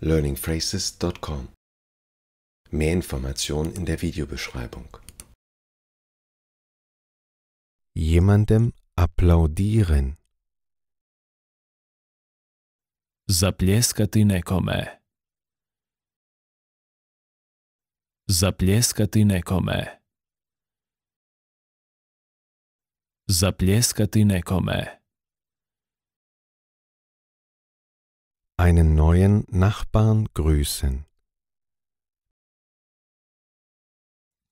learningphrases.com. Mehr Informationen in der Videobeschreibung. Jemandem applaudieren. Заплескати некоме. Заплескати некоме. Заплескати некоме. einen neuen Nachbarn grüßen.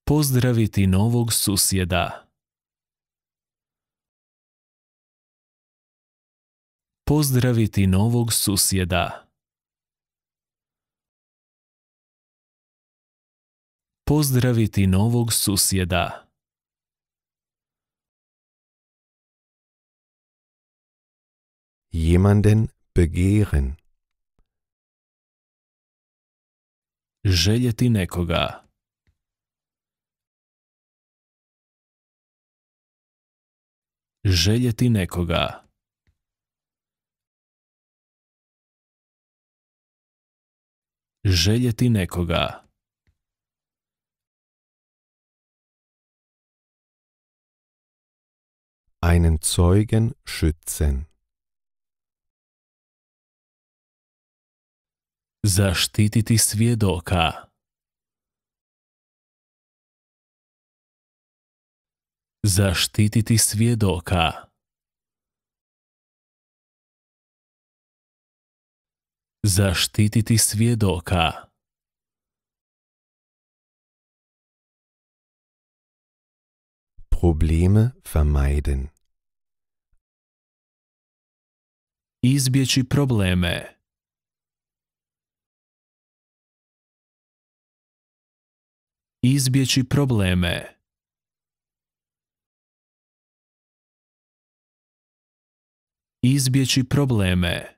Pozdraviti novog susjeda. Pozdraviti novog susjeda. Pozdraviti novog susjeda. jemanden begehren. Željeti nekoga. Željeti nekoga. Željeti nekoga. Einen Zeugen schützen. Zaštititi svjedoka. Zaštititi svjedoka. Zaštititi svjedoka. Probleme vermeiden. Izbjeći probleme. izbjeći probleme. Izbjeći probleme.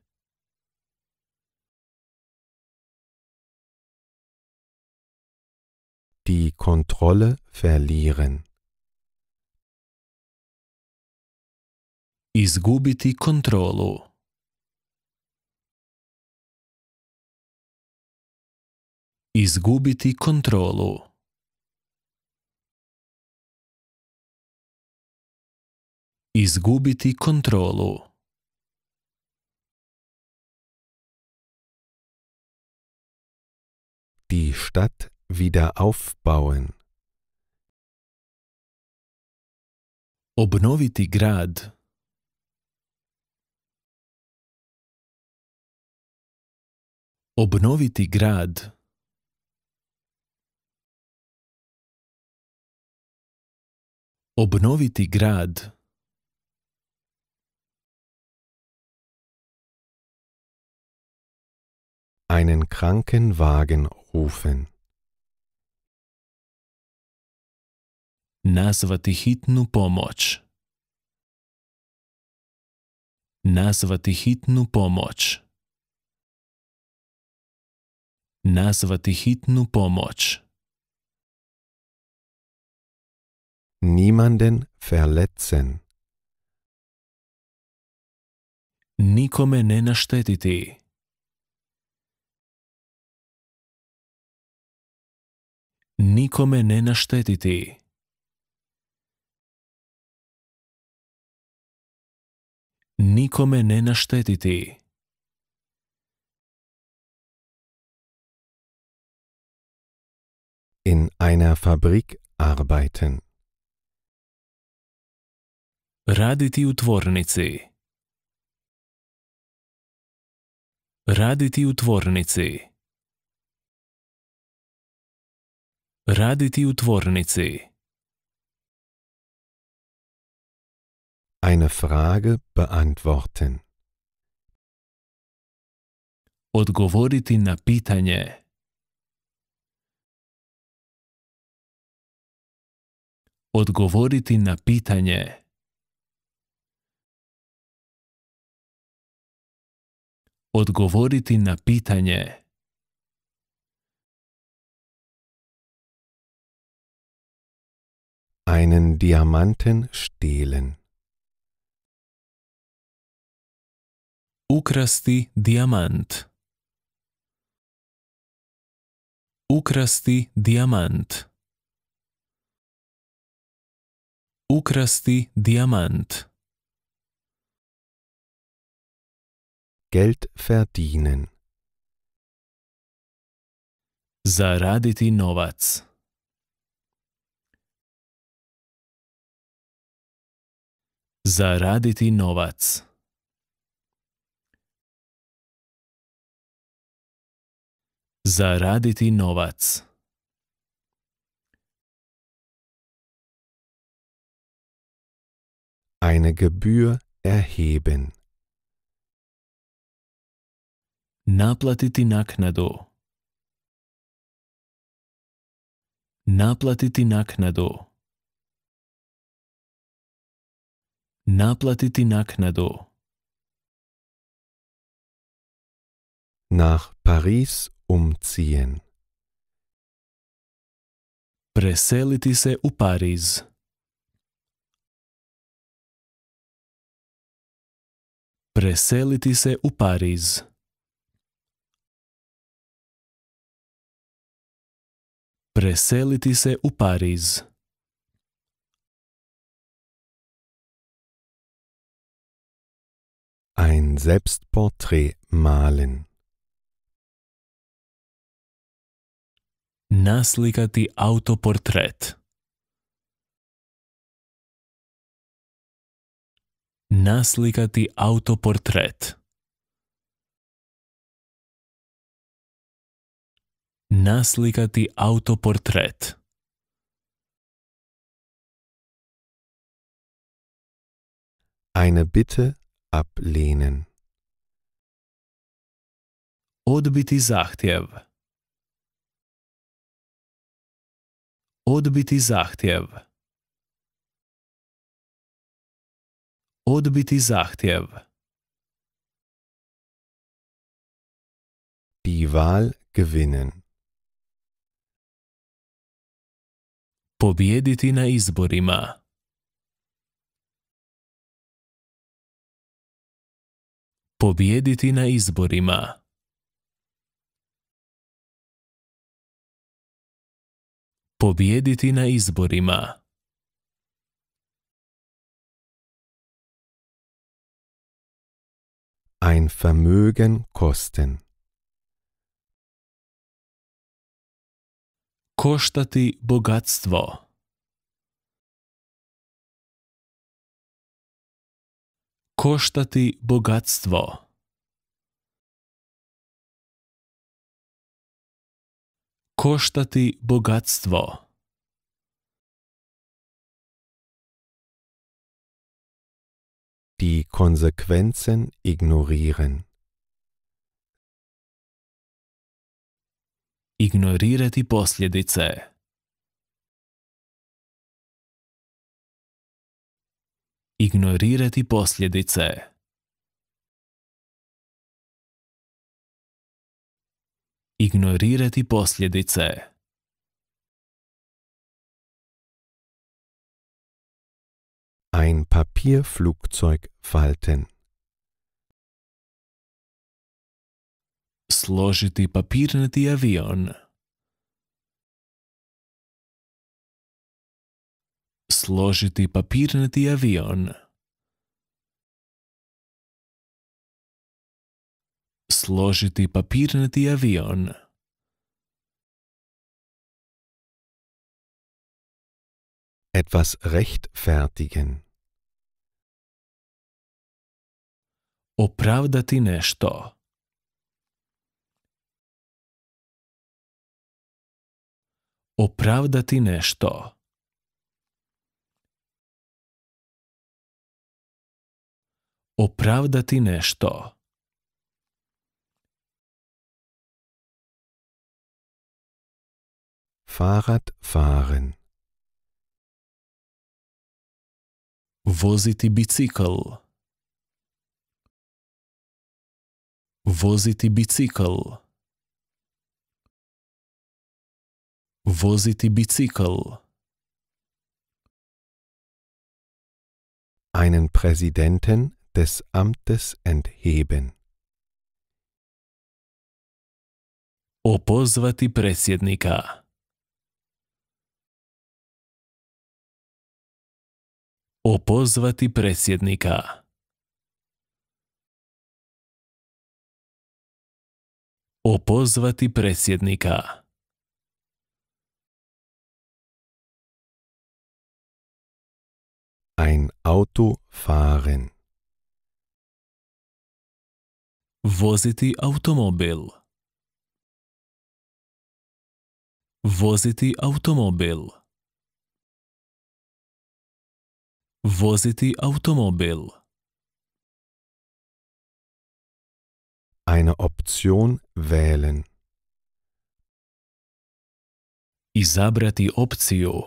Die Kontrolle verlieren. Izgubiti kontrolu. Izgubiti kontrolu. Izgubiti kontrolu. Die Stadt wieder aufbauen. Obnoviti grad. Obnoviti grad. Obnoviti grad. einen Krankenwagen rufen. Назвати хітну помоч. Назвати хітну помоч. Назвати хітну помоч. Niemanden verletzen. Нікоме не наштетити. nikome ne naštetiti. Nikome ne naštetiti. In einer Fabrik arbeiten. Raditi u tvornici. Raditi u tvornici. Raditi u tvornici. Eine Frage beantworten. Odgovoriti na pitanje. Odgovoriti na pitanje. Odgovoriti na pitanje. einen Diamanten stehlen. Ukrasti diamant. Ukrasti diamant. Ukrasti diamant. Geld verdienen. Zaraditi novac. Zaraditi novac. Zaraditi novac. Eine Gebühr erheben. Naplatiti naknadu. Naplatiti naknadu. Naplatiti naknadu. Nach Paris umziehen. Preseliti se u Pariz. Preseliti se u Pariz. Preseliti se u Pariz. Ein Selbstporträt malen. Naslikati Autoporträt. Naslikati Autoporträt. Naslikati Autoporträt. Eine Bitte ablehnen. Odbiti zahtjev. Odbiti zahtjev. Odbiti zahtjev. Die Wahl gewinnen. Pobijediti na izborima. Pobijediti na izborima. Pobijediti na izborima. Ein Vermögen kosten. Koštati bogatstvo. koštati bogatstvo. Koštati bogatstvo. Die Konsequenzen ignorieren. Ignorirati posljedice. ignorirati posljedice. Ignorirati posljedice. Ein Papierflugzeug falten. Složiti papirnati avion. složiti papirnati avion. Složiti papirnati avion. Etwas rechtfertigen. Opravdati nešto. Opravdati nešto. opravdati нещо. Fahrrad fahren. Voziti bicikl. Voziti bicikl. Voziti bicikl. Einen Präsidenten des Amtes entheben. Opozvati predsjednika Opozvati predsjednika Opozvati predsjednika Ein Auto fahren Возити автомобіл. Возити автомобіл. Возити автомобіл. Eine Option wählen. І забрати опцію.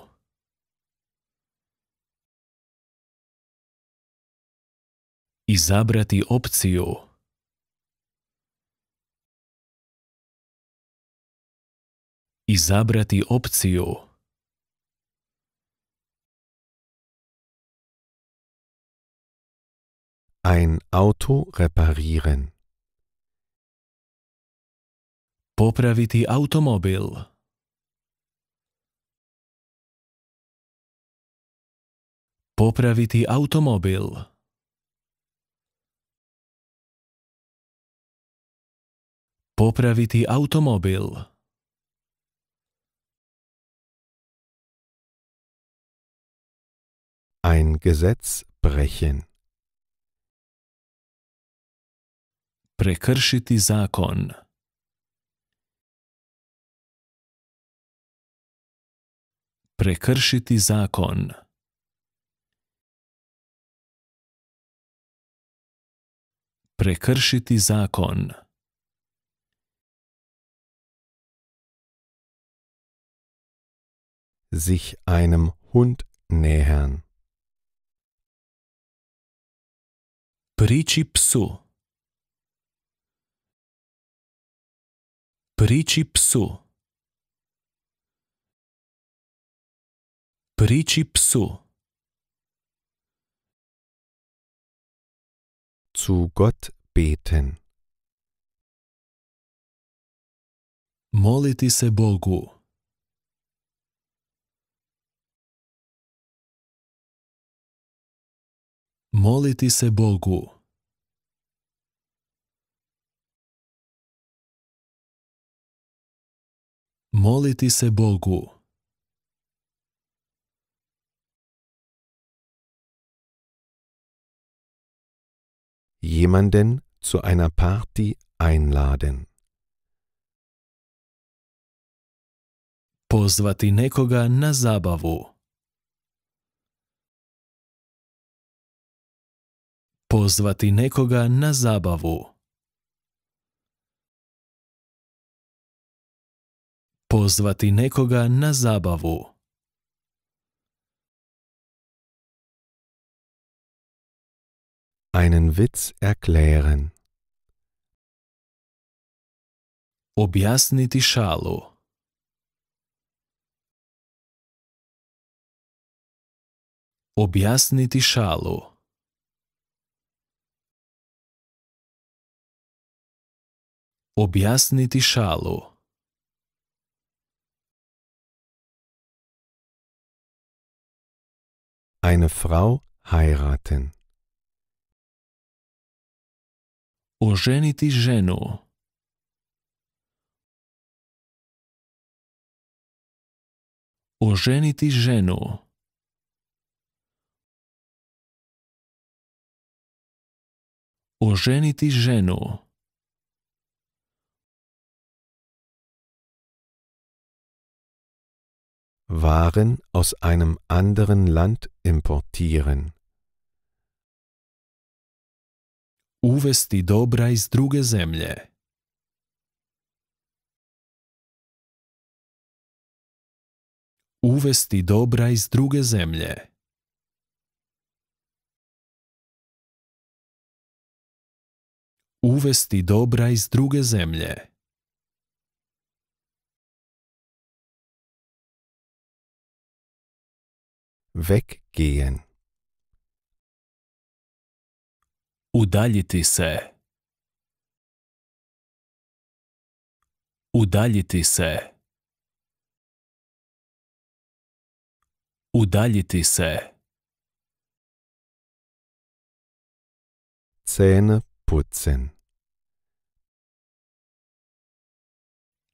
І забрати опцію. i zabrati opciju. Ein Auto reparieren. Popraviti automobil. Popraviti automobil. Popraviti automobil. Ein Gesetz brechen. Prekršiti zakon. Prekršiti zakon. Prekršiti zakon. Sich einem Hund nähern. Priči psu. Priči psu. Priči psu. Zu Gott beten. Moliti se Bogu. Moliti se Bogu. Moliti se Bogu. Jemanden zu einer Party einladen. Pozvati nekoga na zabavu. Позвати некога на забаву. Позвати некога на забаву. Einen Witz erklären. Об'яснити шалу. Об'яснити шалу. Objasniti šalu. Eine Frau heiraten. Oženiti ženu. Oženiti ženu. Oženiti ženu. Waren aus einem anderen Land importieren. Uvesti dobra iz druge zemlje. Uvesti dobra iz druge zemlje. Uvesti dobra iz druge zemlje. weggehen. Udaljiti se. Udaljiti se. Udaljiti se. Cena putzen.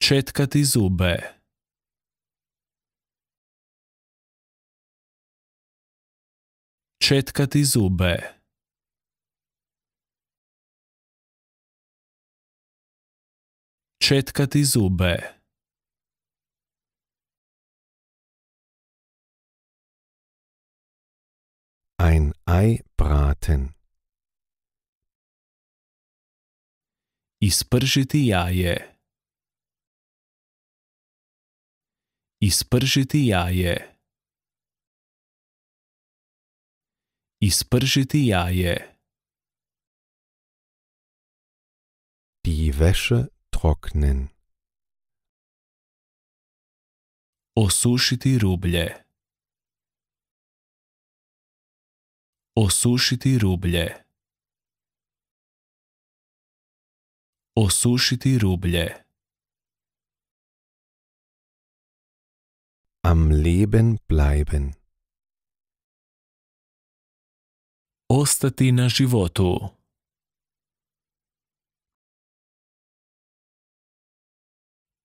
Četkati zube. četkati zube. Četkati zube. Ein Ei braten. Izpržiti jaje. Izpržiti jaje. Ispržiti jaje. Die Wäsche trocknen. Osušiti rublje. Osušiti rublje. Osušiti rublje. Am Leben bleiben. ostati na životu.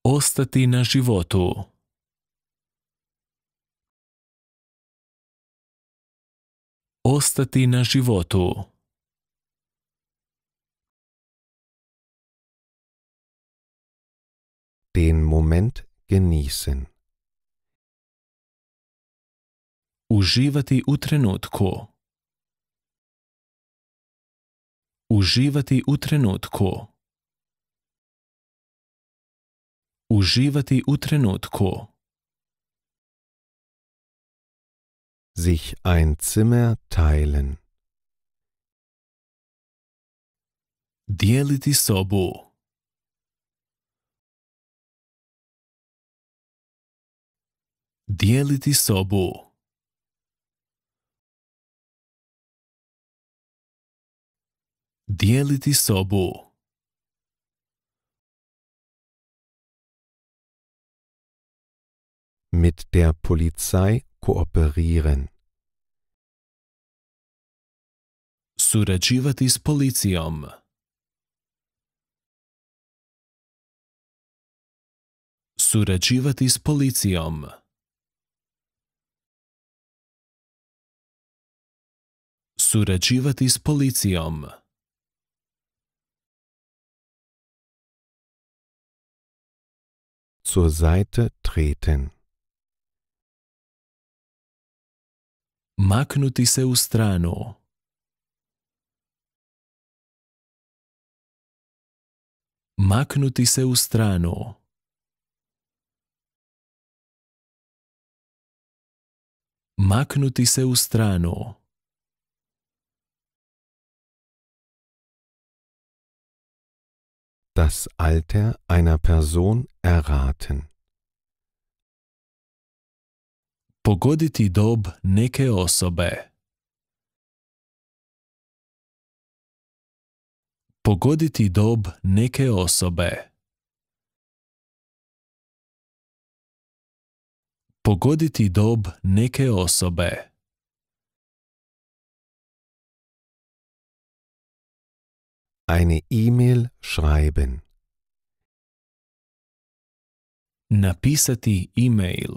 Ostati na životu. Ostati na životu. Den moment genießen. Uživati u trenutku. Uživati u trenutku. Uživati u trenutku. Sich ein Zimmer teilen. Dijeliti sobu. Dijeliti sobu. Dijeliti sobu. Mit der Polizei kooperieren. Surađivati s policijom. Surađivati s policijom. Surađivati s policijom. zur Seite treten. Maknuti se u stranu. Maknuti se u stranu. Maknuti se u stranu. Das Alter einer Person erraten. Pogoditi dob neke osobe. Pogoditi dob neke osobe. Pogoditi dob neke osobe. eine E-Mail schreiben. Napisati E-Mail.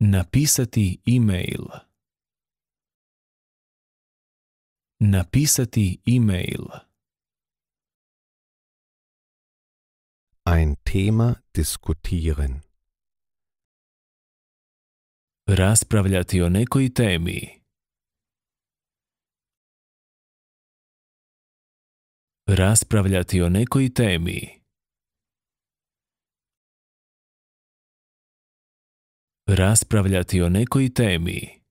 Napisati E-Mail. Napisati E-Mail. Ein Thema diskutieren. Raspravljati o nekoj temi. Raspravljati o nekoj temi. Raspravljati o nekoj temi.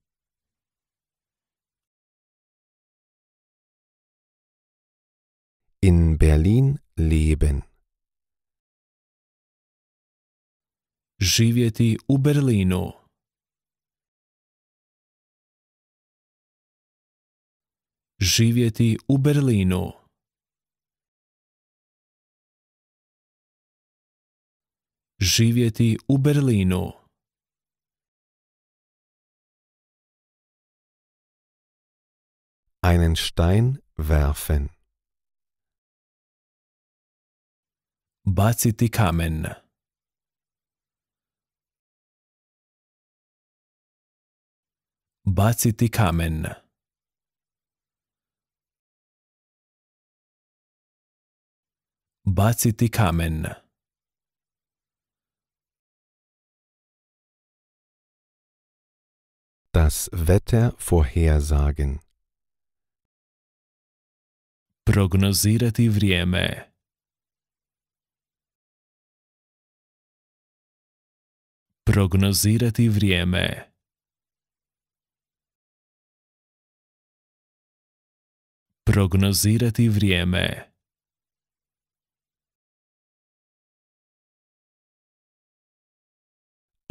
In Berlin leben. Živjeti u Berlinu. Živjeti u Berlinu. živjeti u Berlinu. Einen Stein werfen. Baciti kamen. Baciti kamen. Baciti kamen. Das Wetter vorhersagen. Prognosirati vrijeme. Prognosirati vrijeme. Prognosirati vrijeme.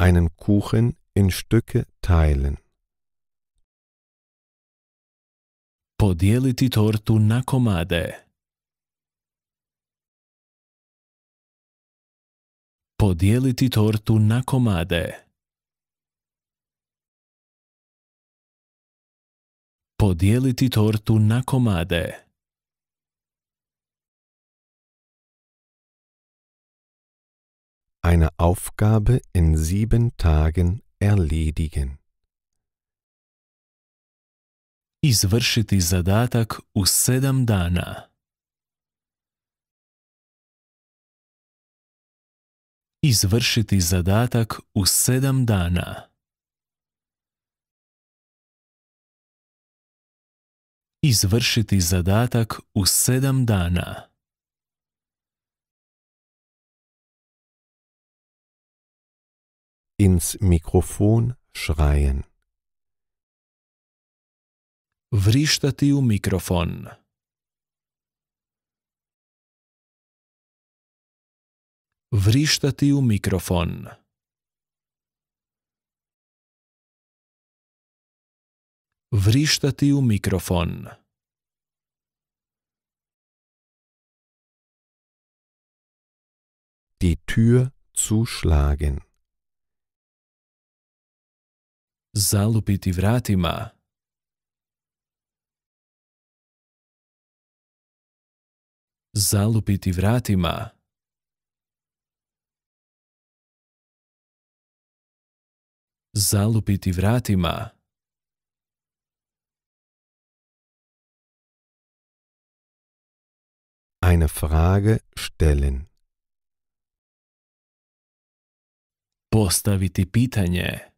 Einen Kuchen in Stücke teilen. Podijeliti tortu na komade. Podijeliti tortu na komade. Podijeliti tortu na komade. Eine Aufgabe in sieben Tagen erledigen. izvršiti zadatak v sedem dana. Izvršiti zadatak v sedem dana. Izvršiti zadatak v sedem dana. Ins Mikrofon schreien. Vrištati u mikrofon. Vrištati u mikrofon. Vrištati u mikrofon. Die Tür zuschlagen. Zalupiti vratima. zalupiti vratima. Zalupiti vratima. Eine Frage stellen. Postaviti pitanje.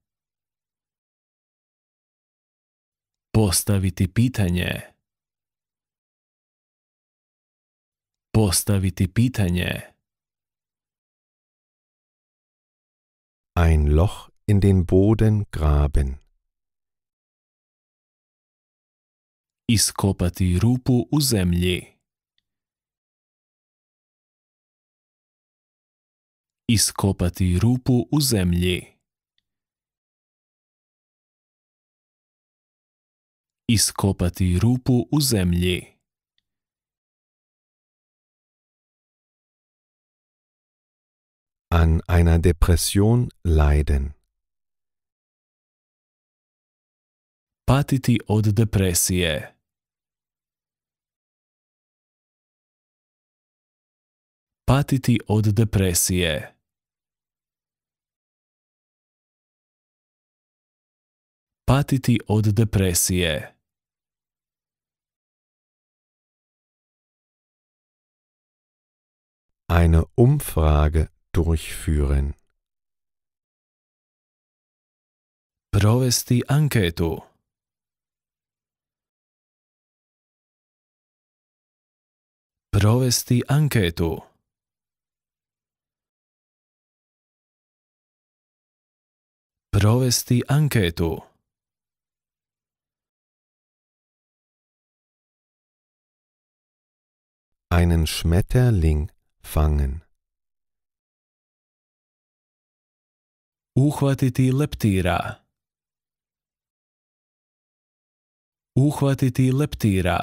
Postaviti pitanje. Postaviti pitanje. Ein Loch in den Boden graben. Iskopati rupu u zemlji. Iskopati rupu u zemlji. Iskopati rupu u zemlji. an einer Depression leiden. Patiti od depresije. Patiti od depresije. Patiti od depresije. Eine Umfrage durchführen. Provesti anketu. Provesti anketu. Provesti anketu. Einen Schmetterling fangen. Uhvatiti leptira. Uhvatiti leptira.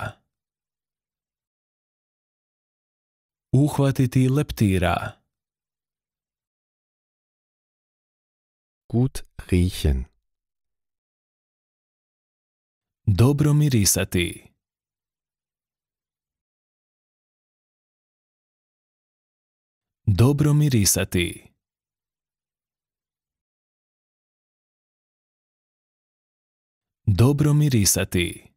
Uhvatiti leptira. Gut riechen. Dobro mirisati. Dobro mirisati. Dobro mirisati.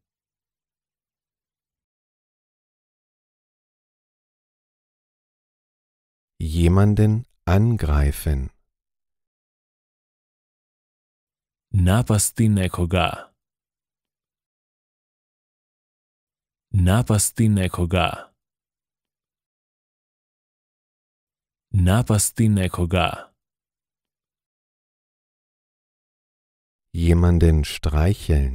Jemanden angreifen. Napasti nekoga. Napasti nekoga. Napasti nekoga. jemanden streicheln.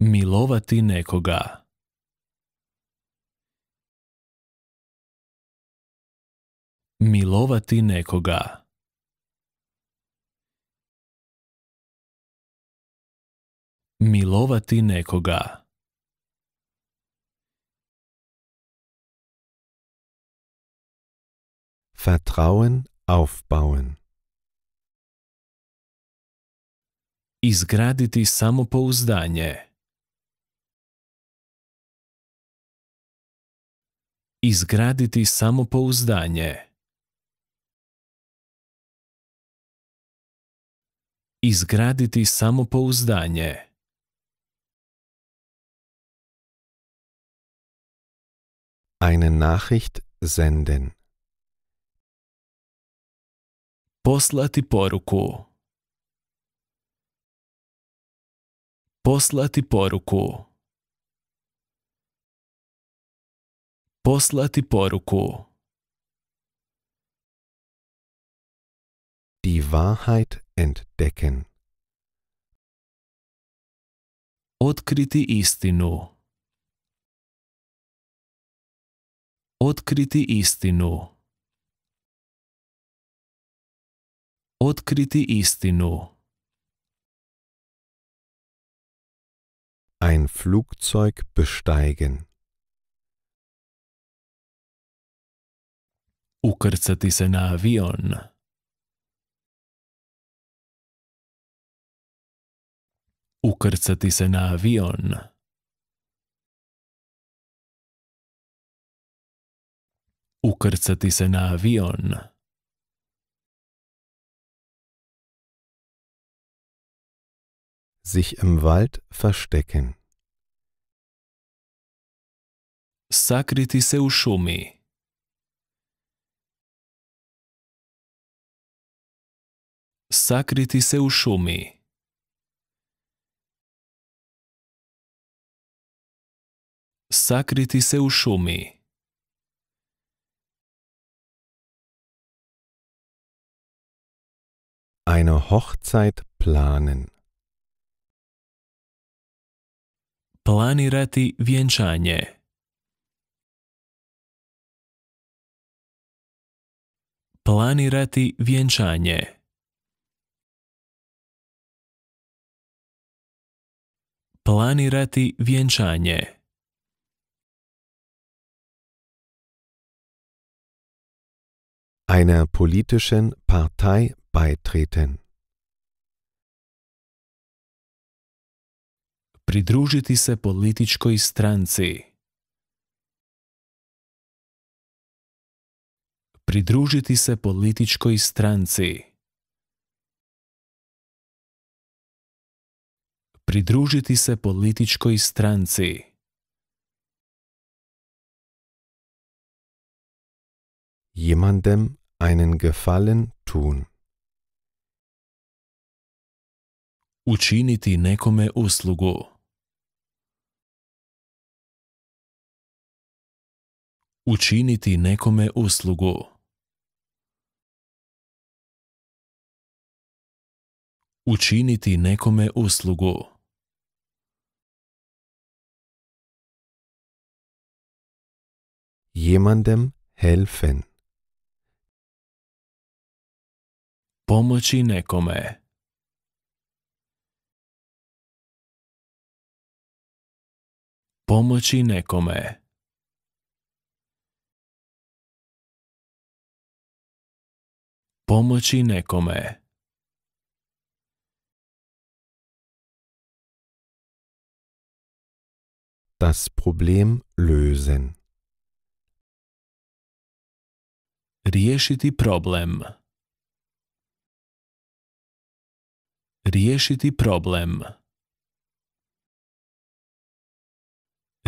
Milovati nekoga. Milovati nekoga. Milovati nekoga. Vertrauen aufbauen. Izgraditi samopouzdanje. Izgraditi samopouzdanje. Izgraditi samopouzdanje. Eine Nachricht senden. Poslati poruku. Poslati poruku. Poslati poruku. Die Wahrheit entdecken. Otkriti istinu. Otkriti istinu. Otkriti istinu. Ein Flugzeug besteigen. Ukrcati se na avion. Ukrcati se na avion. Ukrcati se na avion. Sich im Wald verstecken. Sakriti se u šumi. Sakriti se u šumi. Sakriti se u šumi. Eine Hochzeit planen. Planirati vjenčanje. Planirati vjenčanje. Planirati vjenčanje. Einer politischen Partei beitreten. pridružiti se političkoj stranci. Pridružiti se političkoj stranci. Pridružiti se političkoj stranci. Jemandem einen Gefallen tun. Učiniti nekome uslugu. Učiniti nekome uslugu. Učiniti nekome uslugu. Jemandem helfen. Pomoći nekome. Pomoći nekome. pomoći nekome. Das Problem lösen. Riješiti problem. Riješiti problem.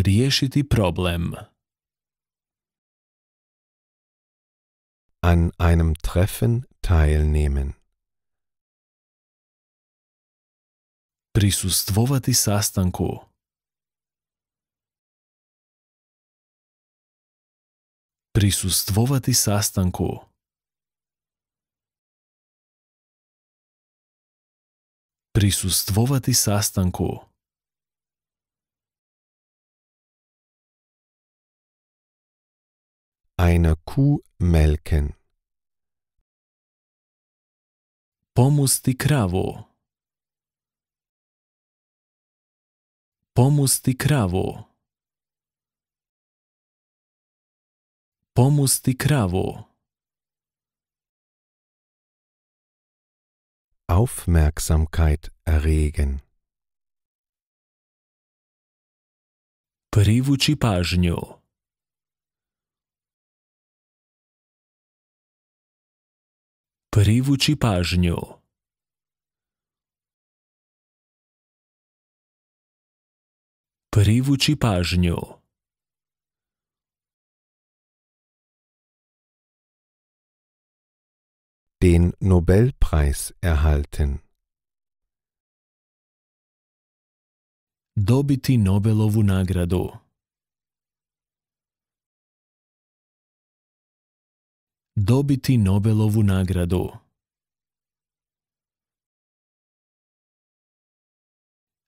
Riješiti problem. An einem Treffen teilnehmen. Присутствовать sastanku. Присутствовать sastanku. Присутствовать sastanku. Eine Kuh melken. Pomusti kravu. Pomusti kravu. Pomusti kravu. Aufmerksamkeit erregen. Privuči pažnjo. privući pažnju. Privući pažnju. Den Nobelpreis erhalten. Dobiti Nobelovu nagradu. dobiti Nobelovu nagradu.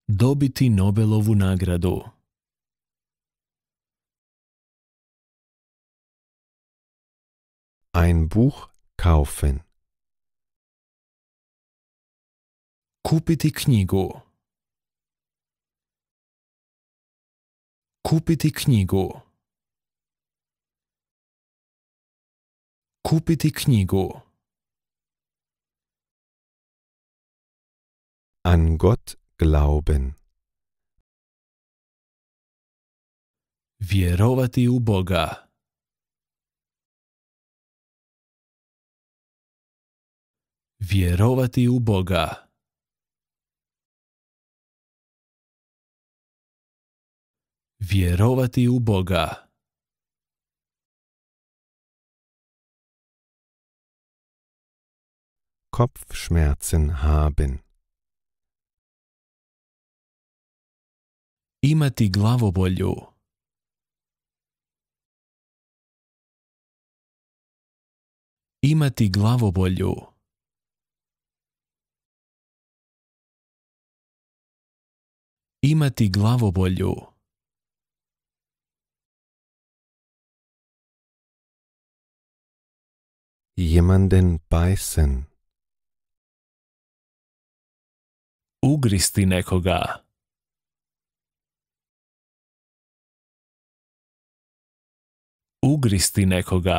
Dobiti Nobelovu nagradu. Ein Buch kaufen. Kupiti knjigu. Kupiti knjigu. kupiti knjigu. An Gott glauben. Vjerovati u Boga. Vjerovati u Boga. Vjerovati u Boga. Kopfschmerzen haben. Imati glavobolju. Imati glavobolju. Imati glavobolju. Jemanden beißen. ugristi nekoga. Ugristi nekoga.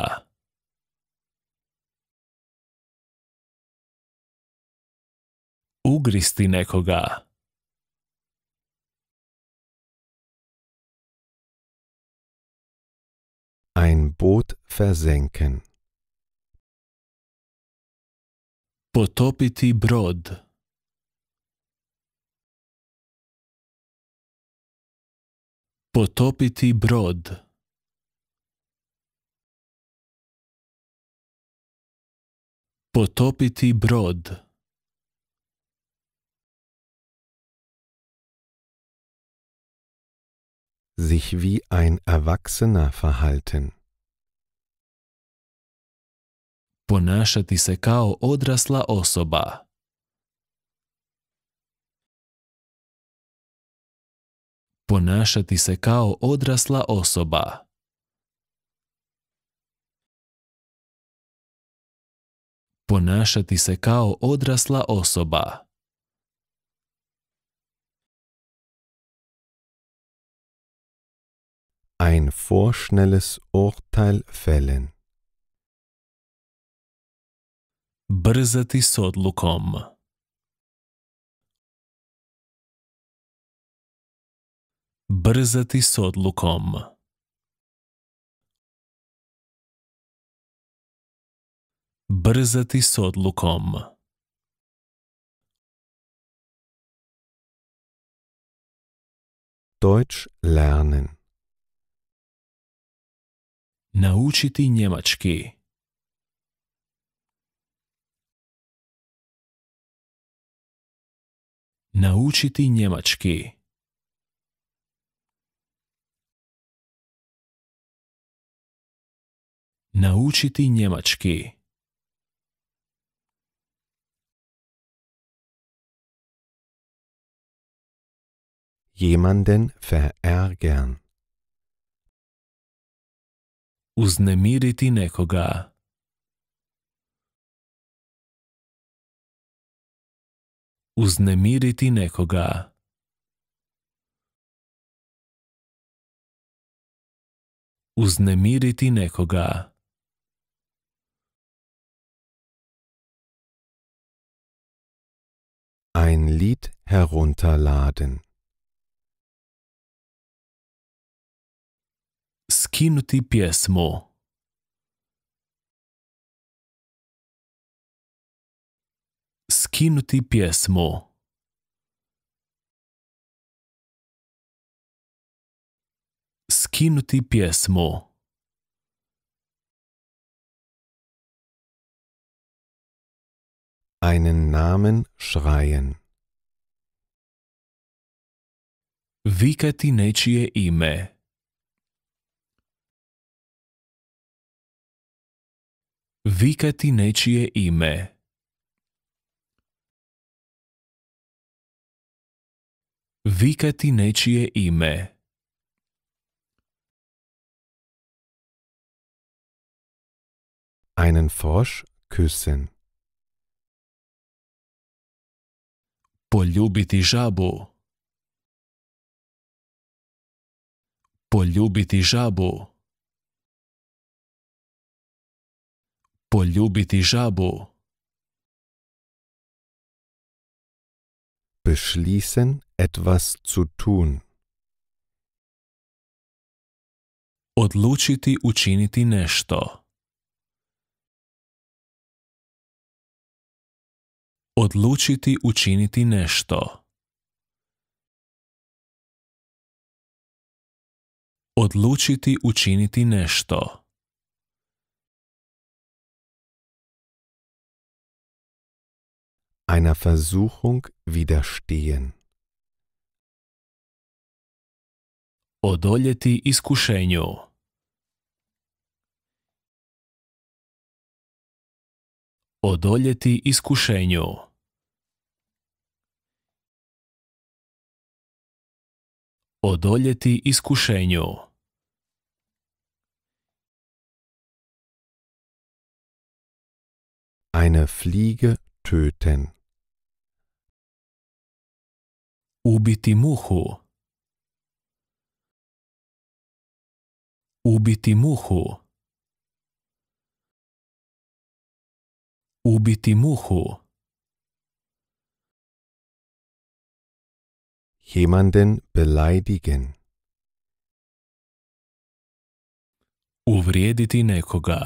Ugristi nekoga. Ein Boot versenken. Potopiti brod. Potopiti brod. Potopiti brod. Sich wie ein Erwachsener verhalten. Ponašati se kao odrasla osoba. ponašati se kao odrasla osoba. ponašati se kao odrasla osoba. Ein vorschnelles Urteil fällen. Brzati s odlukom. brzati s odlukom. Brzati s odlukom. Deutsch lernen. Naučiti njemački. Naučiti njemački. Naučiti njemački. Jemanden verärgern. Uznemiriti nekoga. Uznemiriti nekoga. Uznemiriti nekoga. Ein Lied herunterladen. Skinuti pjesmu. Skinuti pjesmu. Skinuti pjesmu. einen Namen schreien. Vikati nečije ime. Vikati nečije ime. Vikati nečije ime. Einen Frosch küssen. Poljubiti žabu. Poljubiti žabu. Poljubiti žabu. Beschließen, etwas zu tun. Odlučiti učiniti nešto. Odlučiti učiniti nešto. Odlučiti učiniti nešto. Einer Versuchung widerstehen. Odoljeti iskušenju. Odoljeti iskušenju. Одоліти іскушенню. Eine Fliege töten. Убити муху. Убити муху. Убити муху. jemanden beleidigen. Uvrijediti nekoga.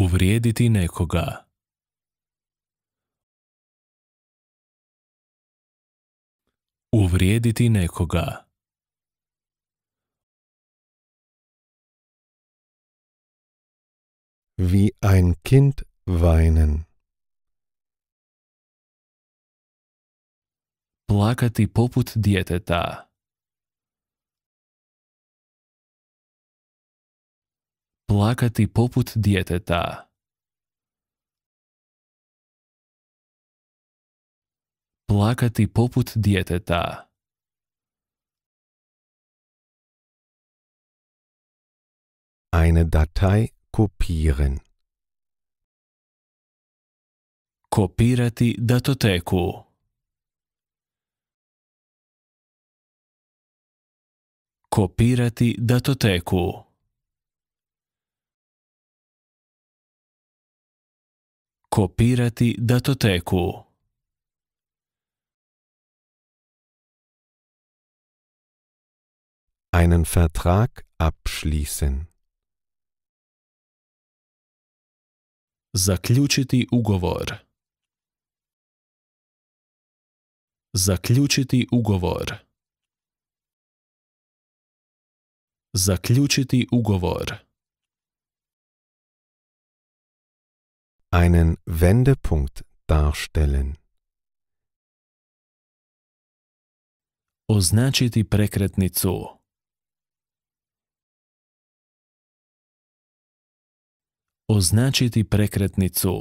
Uvrijediti nekoga. Uvrijediti nekoga. Wie ein Kind weinen. plakati poput djeteta. Plakati poput djeteta. Plakati poput djeteta. Eine Datei kopieren. Kopirati datoteku. Kopirati datoteku. Kopirati datoteku. Einen Vertrag abschließen. Заключити ugovor. Заключити ugovor. Zaključiti ugovor. Einen Wendepunkt darstellen. Označiti prekretnicu. Označiti prekretnicu.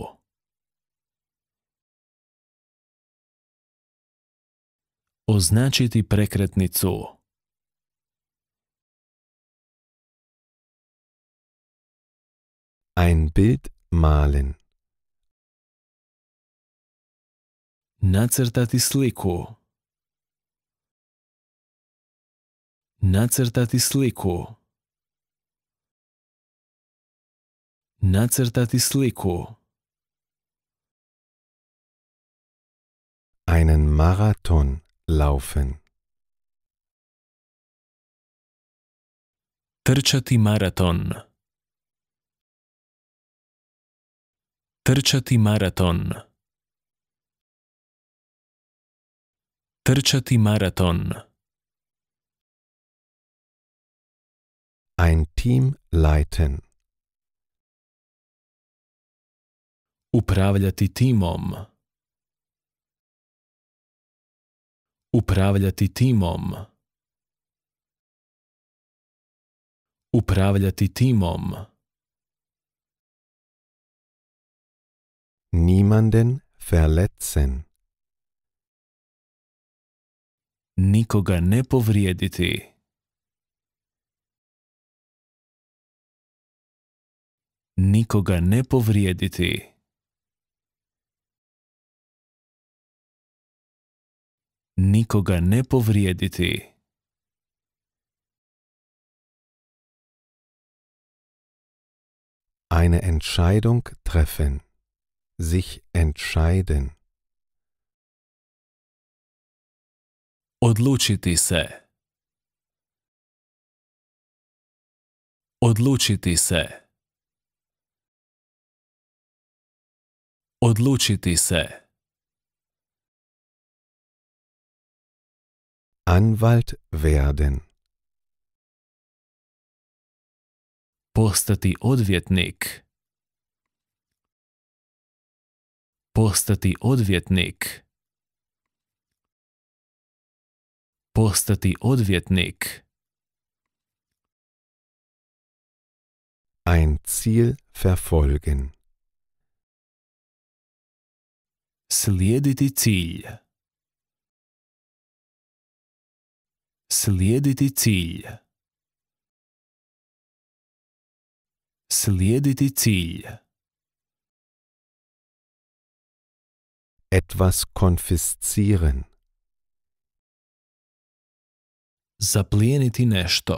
Označiti prekretnicu. Ein Bild malen. Nacrtati sliku. Nacrtati sliku. Nacrtati sliku. Einen Marathon laufen. Trčati maraton. Trčati maraton. Trčati maraton. Ein Team leiten. Upravljati timom. Upravljati timom. Upravljati timom. Niemanden verletzen. Nikoga ne povrijediti. Nikoga ne povrijediti. Nikoga ne povrijediti. Eine Entscheidung treffen. sich entscheiden. Odlučiti se. Odlučiti se. Odlučiti se. Anwalt werden. Postati odvjetnik. postati odvjetnik postati odvjetnik ein Ziel verfolgen slijediti cilj slijediti cilj slijediti cilj etwas konfiszieren. Zaplijeniti nešto.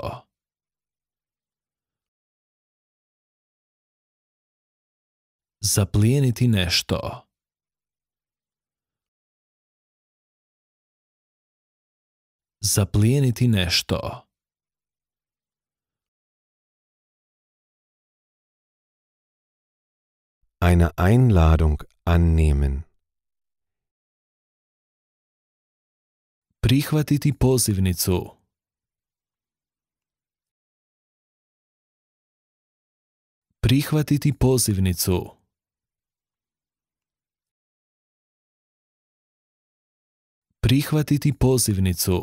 Zaplijeniti nešto. Zaplijeniti nešto. Eine Einladung annehmen. prihvatiti pozivnicu. Prihvatiti pozivnicu. Prihvatiti pozivnicu.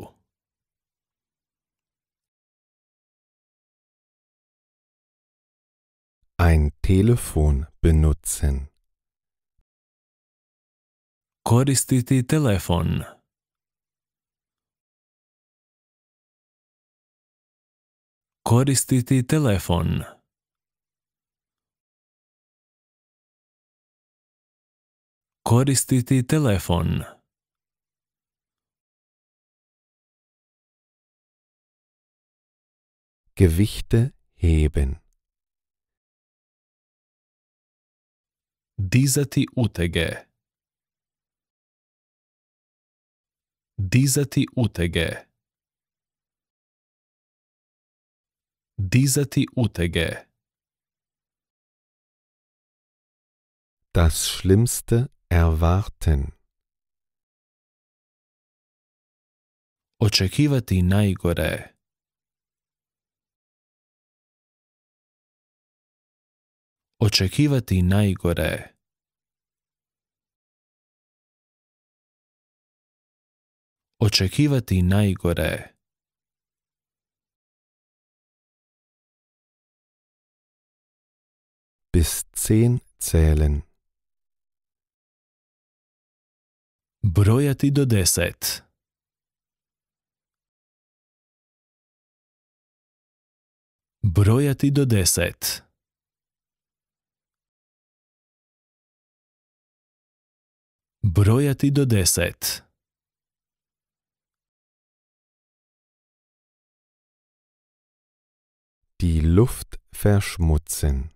Ein Telefon benutzen. Koristiti telefon. Koristiti telefon. Koristiti telefon. Gewichte heben. Dizati utege. Dizati utege. Dizati Utege Das Schlimmste erwarten. Očekivati najgore. Očekivati najgore. Očekivati najgore. bis zehn zählen. Brojati do deset. Brojati do deset. Brojati do deset. Die Luft verschmutzen.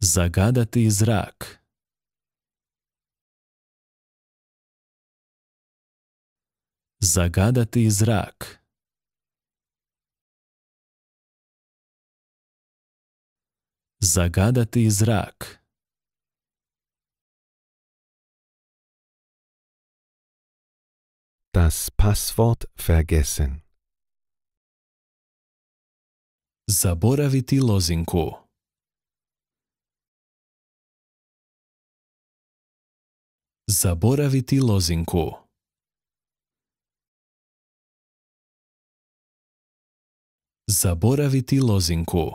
Zagadati zrak. Zagadati zrak. Zagadati zrak. Das Passwort vergessen. Zaboraviti lozinku. Zaboraviti lozinku. Zaboraviti lozinku.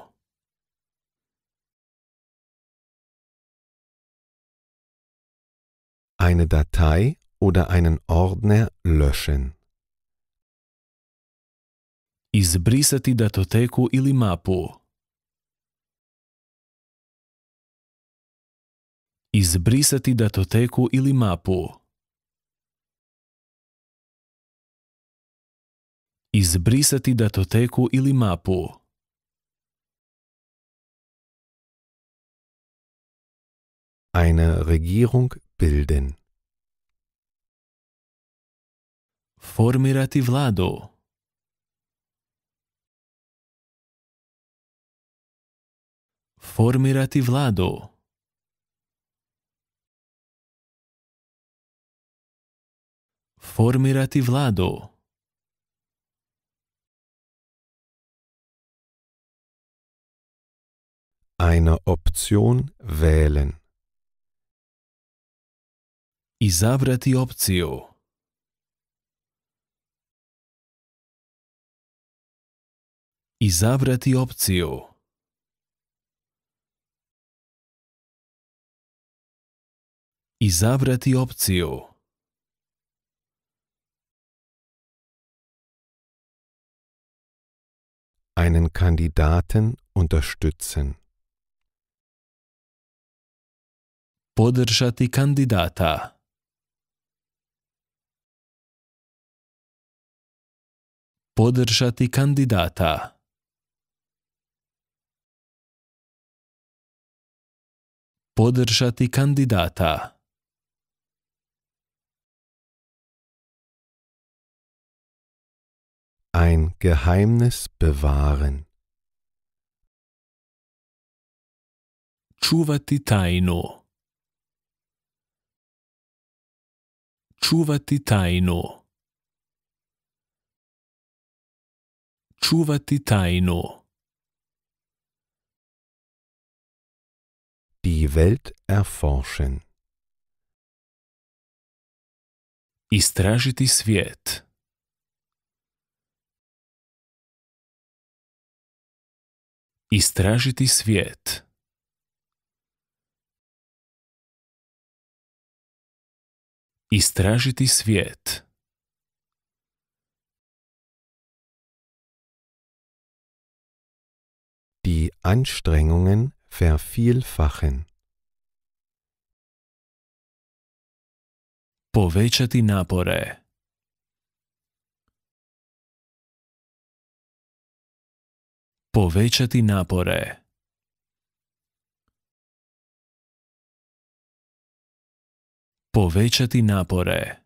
Eine Datei oder einen Ordner löschen. Izbrisati datoteku ili mapu. Избрисати датотеку или мапу. Избрисати датотеку или мапу. Eine Regierung bilden. Формирати владу. Формирати владу. Formirati vladu. Eine Option wählen. Izavrati opciju. Izavrati opciju. Izavrati opciju. einen Kandidaten unterstützen. Podržati kandidata. Podržati kandidata. Podržati kandidata. Ein Geheimnis bewahren. Čuvati tajnu. Čuvati tajnu. Čuvati tajnu. Die Welt erforschen. Istražiti svijet. Istražiti svijet. Istražiti svijet. Die Anstrengungen vervielfachen. Povećati napore. povečati napore. Povečati napore.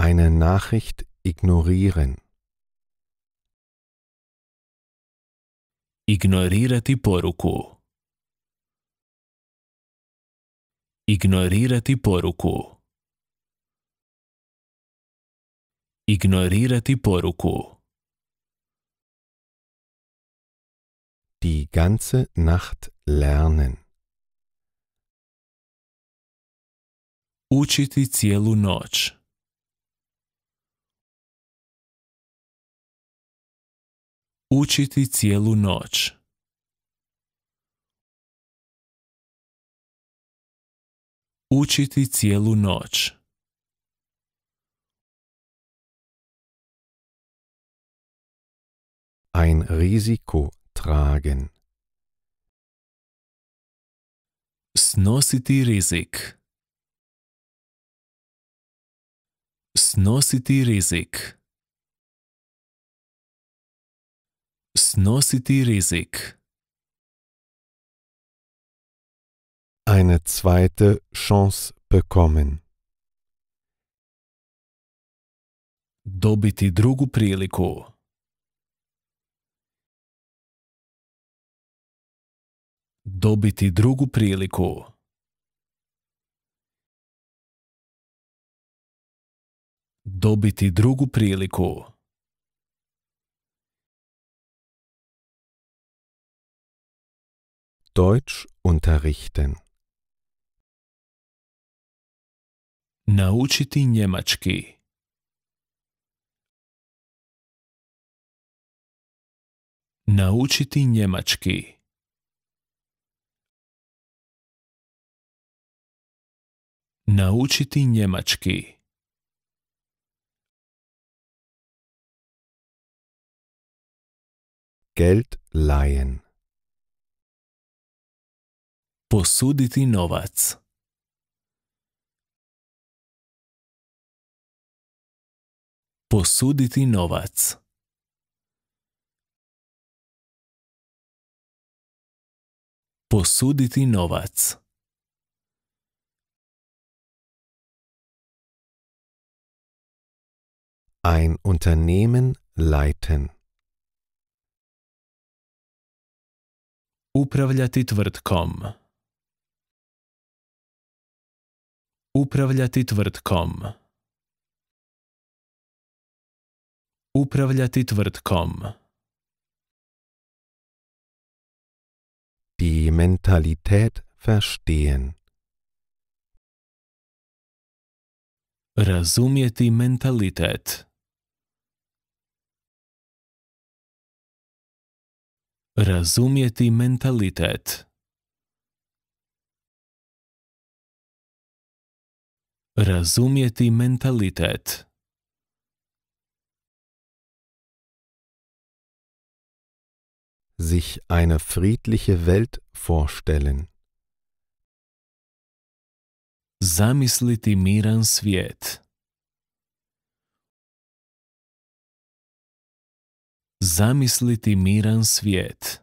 Eine Nachricht ignorieren. Ignorirati poruku. Ignorirati poruku. Ignorirati poruku. Die ganze Nacht lernen. Učiti cijelu noć. Učiti cijelu noć. Učiti cijelu noć. ein Risiko tragen. Snositi Risik Snositi Risik Snositi Risik Eine zweite Chance bekommen. Dobiti drugu priliku. dobiti drugu priliku. Dobiti drugu priliku. Deutsch unterrichten. Naučiti njemački. Naučiti njemački. Naučiti njemački. Geld leihen. Posuditi novac. Posuditi novac. Posuditi novac. Ein Unternehmen leiten. Управляти твердком. Управляти твердком. Управляти твердком. Die Mentalität verstehen. Rozumieti mentalitet. Rozumieti mentalitet. Rozumieti mentalitet. Sich eine friedliche Welt vorstellen. Zamysliti miran svijet. zamisliti miran svijet.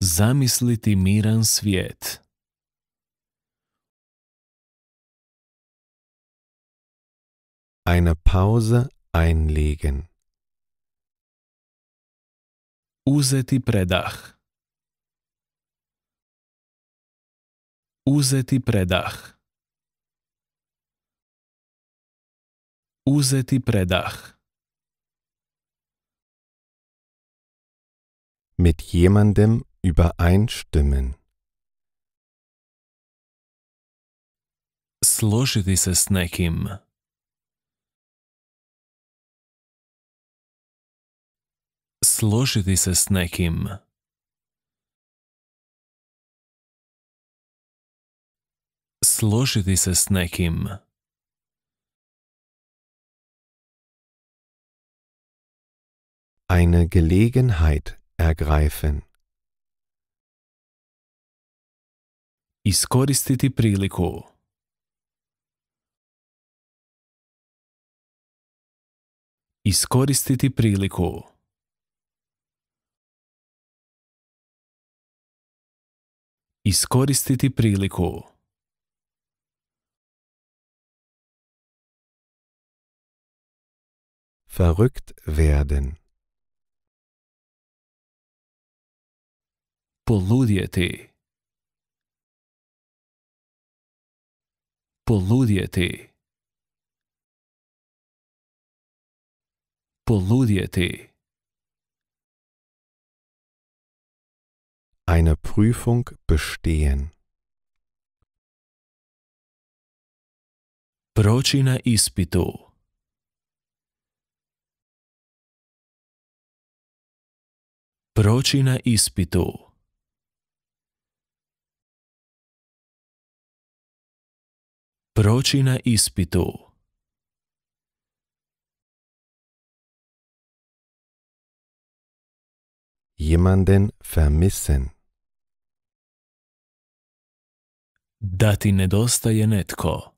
Zamisliti miran svijet. Eine Pause einlegen. Uzeti predah. Uzeti predah. uzeti predah. Mit jemandem übereinstimmen. Složiti se s nekim. Složiti se s nekim. Složiti se s nekim. eine Gelegenheit ergreifen. Iskoristiti priliku. Iskoristiti priliku. Iskoristiti priliku. Verrückt werden. Poludjeti. Poludjeti. Poludjeti. Eine Prüfung bestehen. Proći na ispitu. Proći na ispitu. Proći na ispitu. Jemanden vermissen. Da ti nedostaje netko.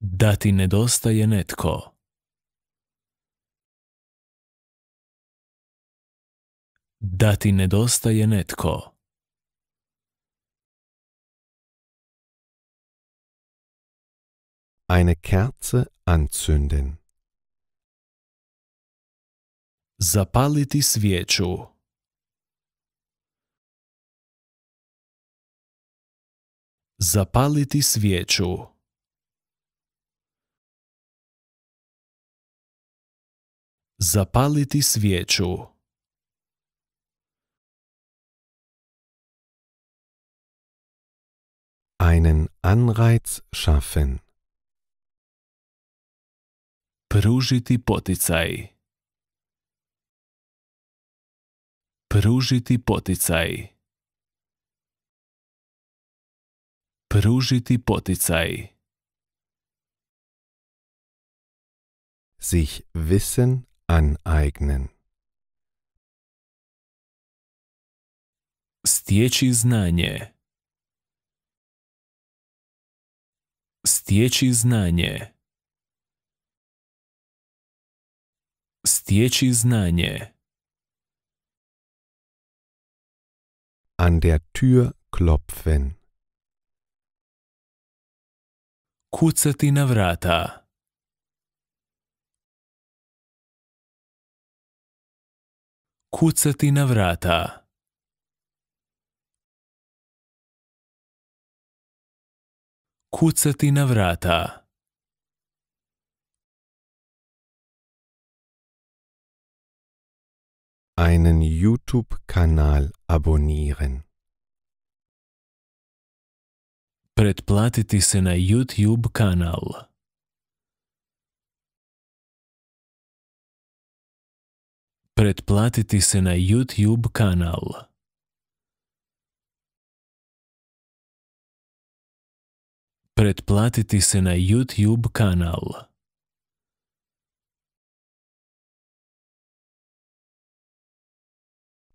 Da ti nedostaje netko. Da ti nedostaje netko. Eine Kerze anzünden. Zapaliti свечу. Запалити свічу. Запалити свічу. Einen Anreiz schaffen. Pružiti poticaj. Pružiti poticaj. Pružiti poticaj. Sich Wissen aneignen. Stječi znanje. Stječi znanje. Stječi znanje. An der Tür klopfen. Kucati na vrata. Kucati na vrata. Kucati na vrata. einen YouTube-Kanal abonnieren. Предплатити се на YouTube канал. Предплатити се на YouTube канал. Предплатити се на YouTube канал.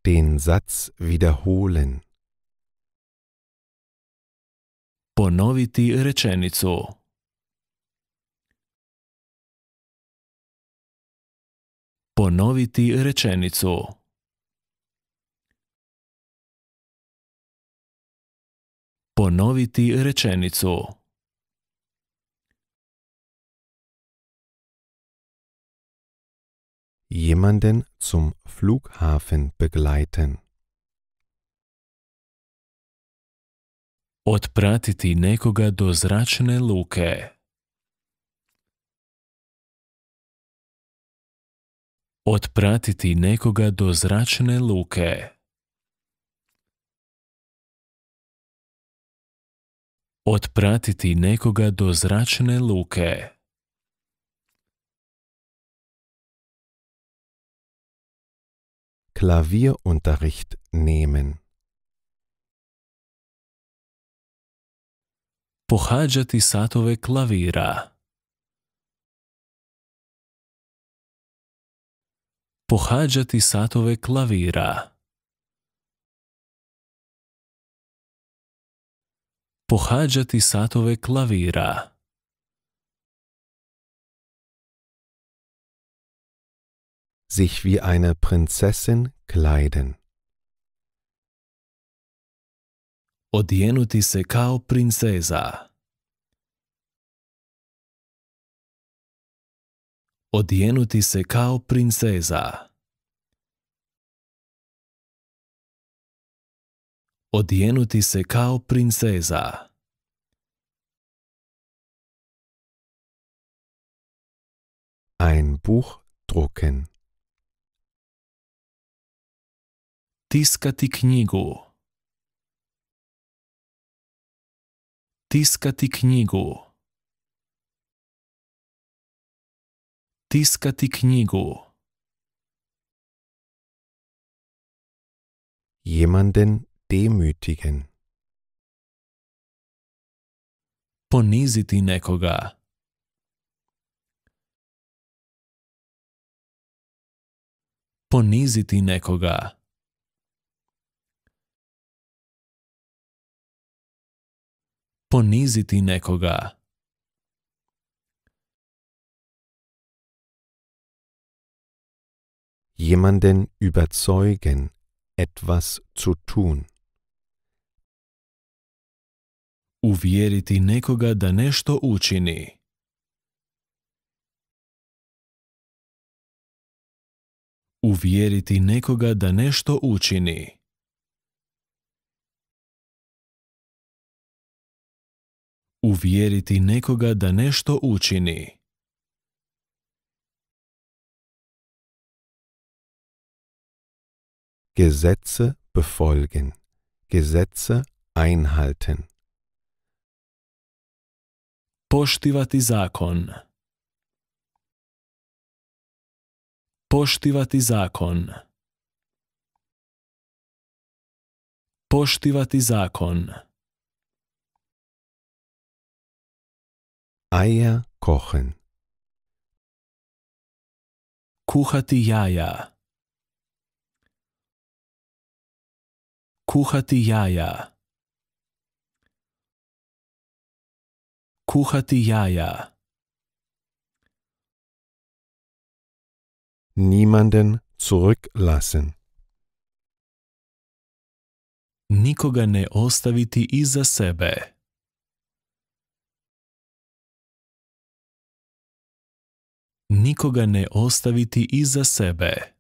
Den Satz wiederholen. Ponoviti rečenico. Ponoviti rečenico. Ponoviti rečenico. jemanden zum Flughafen begleiten. Отпратити nekoga do zračne luke. Отпратити nekoga do zračne luke. Отпратити nekoga do zračne luke. Klavierunterricht nehmen. Pohađati satove klavira. Pohađati satove klavira. Pohađati satove klavira. sich wie eine Prinzessin kleiden. Odjenuti se kao princesa. Odjenuti se kao princesa. Odjenuti se kao princesa. Ein Buch drucken. Tiskati knigu. Tiskati knigu. Tiskati knigu. Jemanden demütigen. Poniziti nekoga. Poniziti nekoga. poniziti nekoga. Jemanden überzeugen, etwas zu tun. Uvjeriti nekoga da nešto učini. Uvjeriti nekoga da nešto učini. Uvjeriti nekoga da nešto učini. Gesetze befolgen. Gesetze einhalten. Poštivati zakon. Poštivati zakon. Poštivati zakon. Eier kochen. Jaja. Kuchati Jaja. Niemanden zurücklassen. Nikoga ne ostaviti iza sebe. nikoga ne ostaviti iza sebe.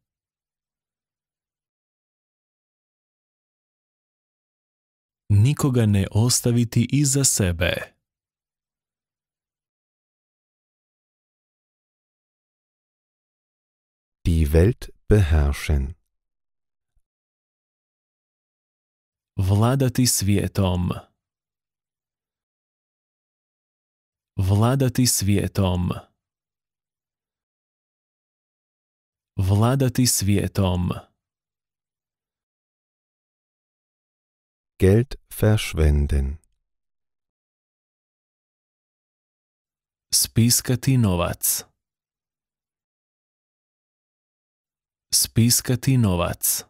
nikoga ne ostaviti iza sebe. Die Welt beherrschen. Vladati svijetom. Vladati svijetom. vladati svietom. Geld verschwenden. Spiskati novac. Spiskati novac.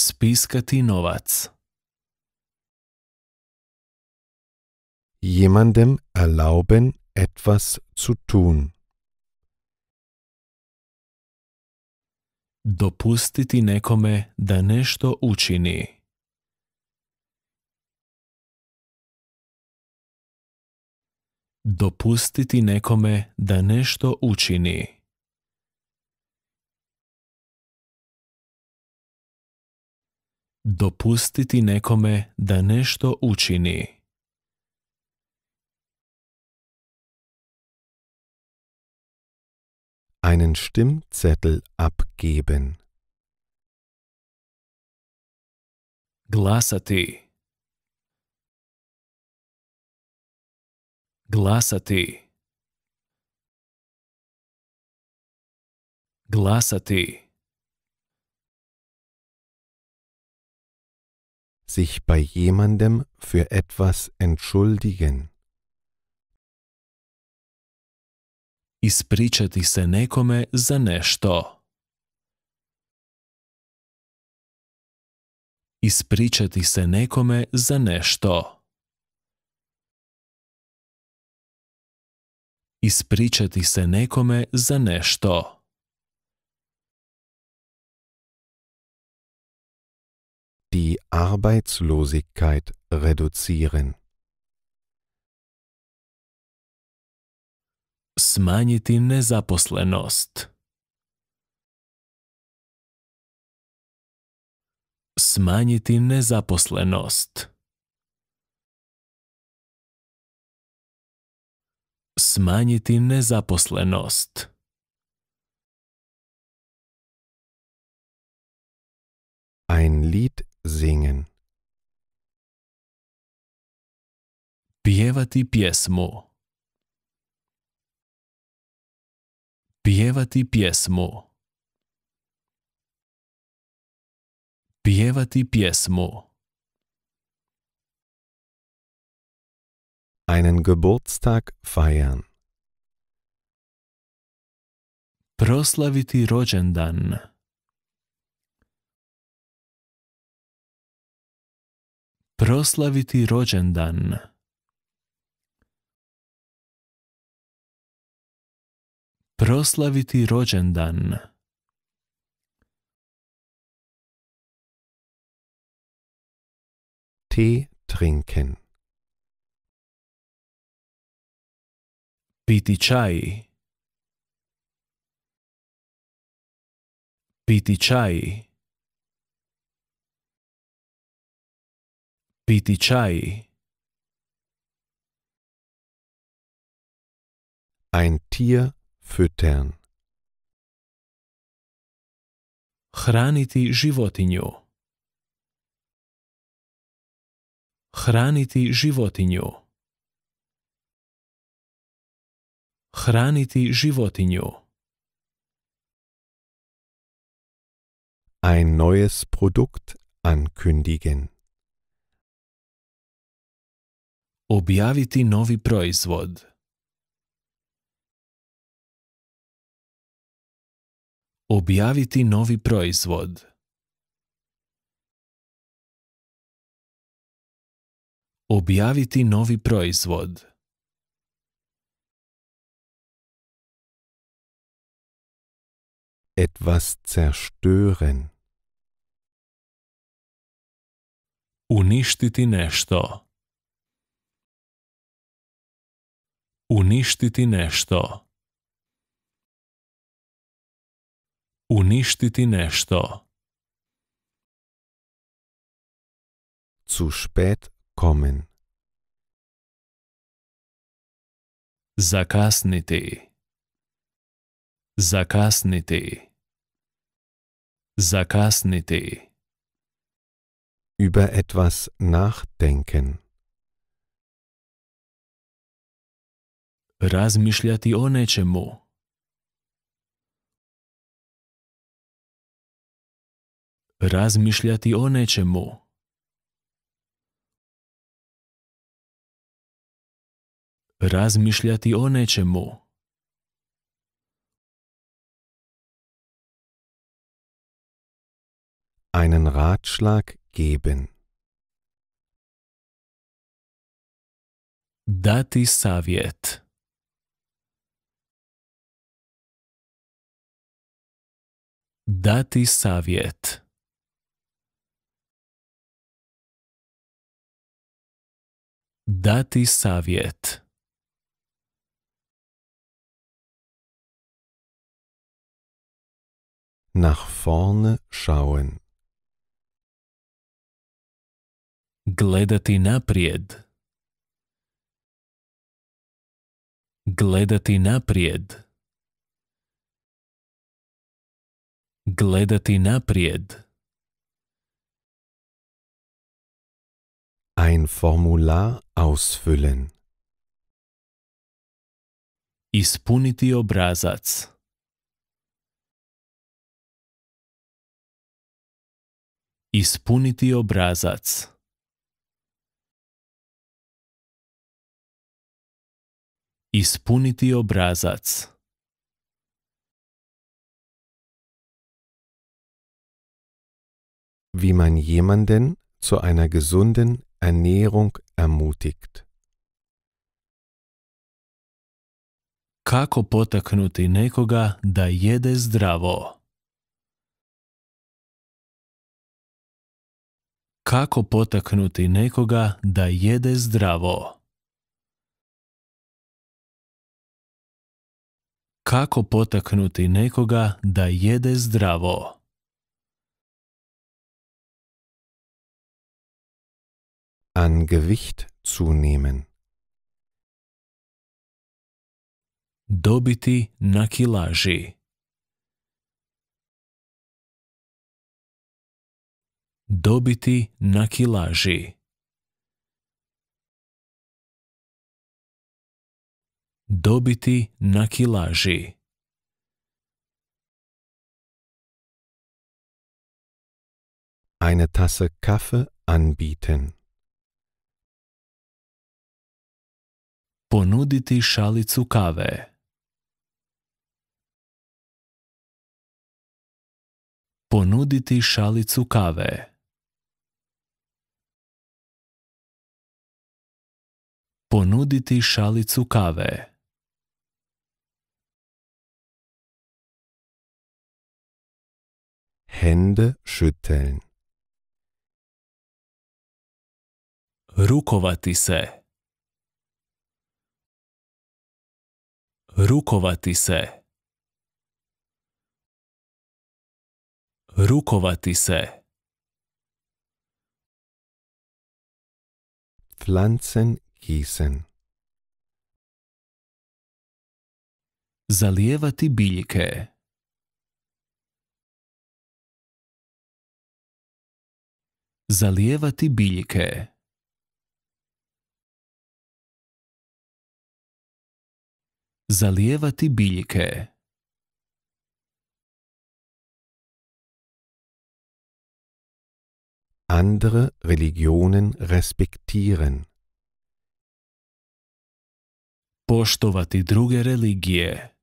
Spiskati novac. Jemandem erlauben, etwas zu tun. dopustiti nekome da nešto učini. Dopustiti nekome da nešto učini. Dopustiti nekome da nešto učini. einen Stimmzettel abgeben. Glasati. Glasati. Glasati. Sich bei jemandem für etwas entschuldigen. Ispričati se nekome za nešto. Ispričati se nekome za nešto. Ispričati se nekome za nešto. Die Arbeitslosigkeit reduzieren. smanjiti nezaposlenost. Smanjiti nezaposlenost. Smanjiti nezaposlenost. Ein Lied singen. Pjevati pjesmu. Pjevati pjesmu Pjevati pjesmu Einen Geburtstag feiern. Proslaviti rođendan. Proslaviti rođendan. proslaviti rođendan. Tee trinken. Piti čaj. Piti čaj. Piti čaj. Ein Tier füttern. Hraniti životinju. Hraniti životinju. Hraniti životinju. Ein neues Produkt ankündigen. Objaviti novi proizvod. Objaviti novi proizvod. Objaviti novi proizvod. Etwas zerstören. Uništiti nešto. Uništiti nešto. uništiti nešto. Zu spät kommen. Zakasniti. Zakasniti. Zakasniti. Über etwas nachdenken. Razmišljati o nečemu. Razmišljati o nečemu. Razmišljati o nečemu. Einen Ratschlag geben. Dati savjet. Dati savjet. Dati savjet Nach vorne schauen. Gledati naprijed. Gledati naprijed. Gledati naprijed. Ein Formular ausfüllen. Испуните obrazac. Испуните obrazac. Испуните obrazac. Wie man jemanden zu einer gesunden Ernährung ermutigt. Kako potaknuti nekoga da jede zdravo? Kako potaknuti nekoga da jede zdravo? Kako potaknuti nekoga da jede zdravo? an Gewicht zunehmen. Dobiti na Dobiti na Dobiti na Eine Tasse Kaffee anbieten. Ponuditi šalicu kave. Ponuditi šalicu kave. Ponuditi šalicu kave. Hände schütteln. Rukovati se. rukovati se rukovati se Pflanzen gießen zalijevati biljke zalijevati biljke Zalijevati biljke. Andere Religionen respektieren. Poštovati druge religije.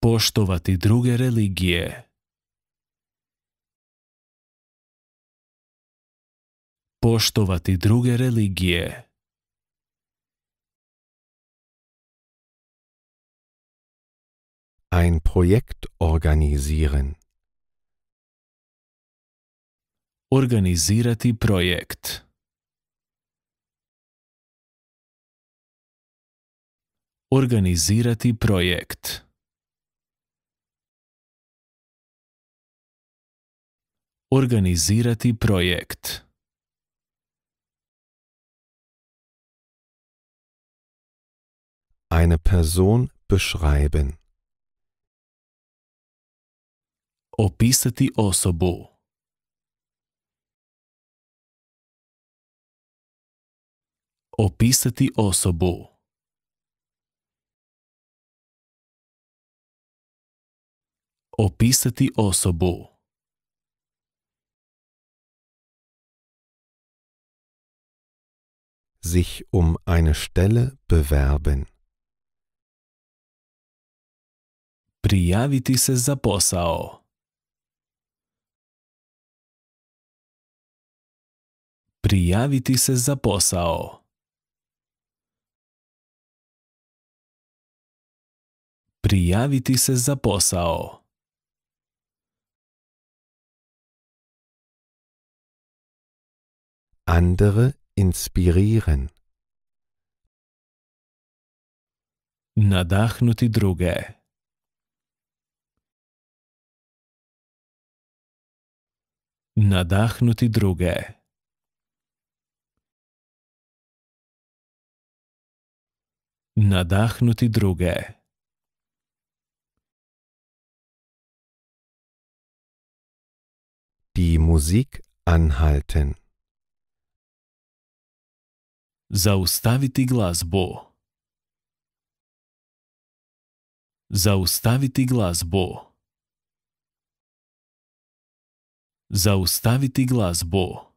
Poštovati druge religije. Poštovati druge religije. Ein Projekt organisieren. Organisierati projekt. Organisierati projekt. Organisierati projekt. Eine Person beschreiben. Opisati osobu. Opisati osobu. Opisati osobu. Sich um eine Stelle bewerben. Prijaviti se za posao. Prijaviti se za posao. Prijaviti se za posao. Andere inspirieren. Nadahnuti druge. Nadahnuti druge. nadahnuti druge. Die Musik anhalten. Zaustaviti glasbo. Zaustaviti glasbo. Zaustaviti glasbo.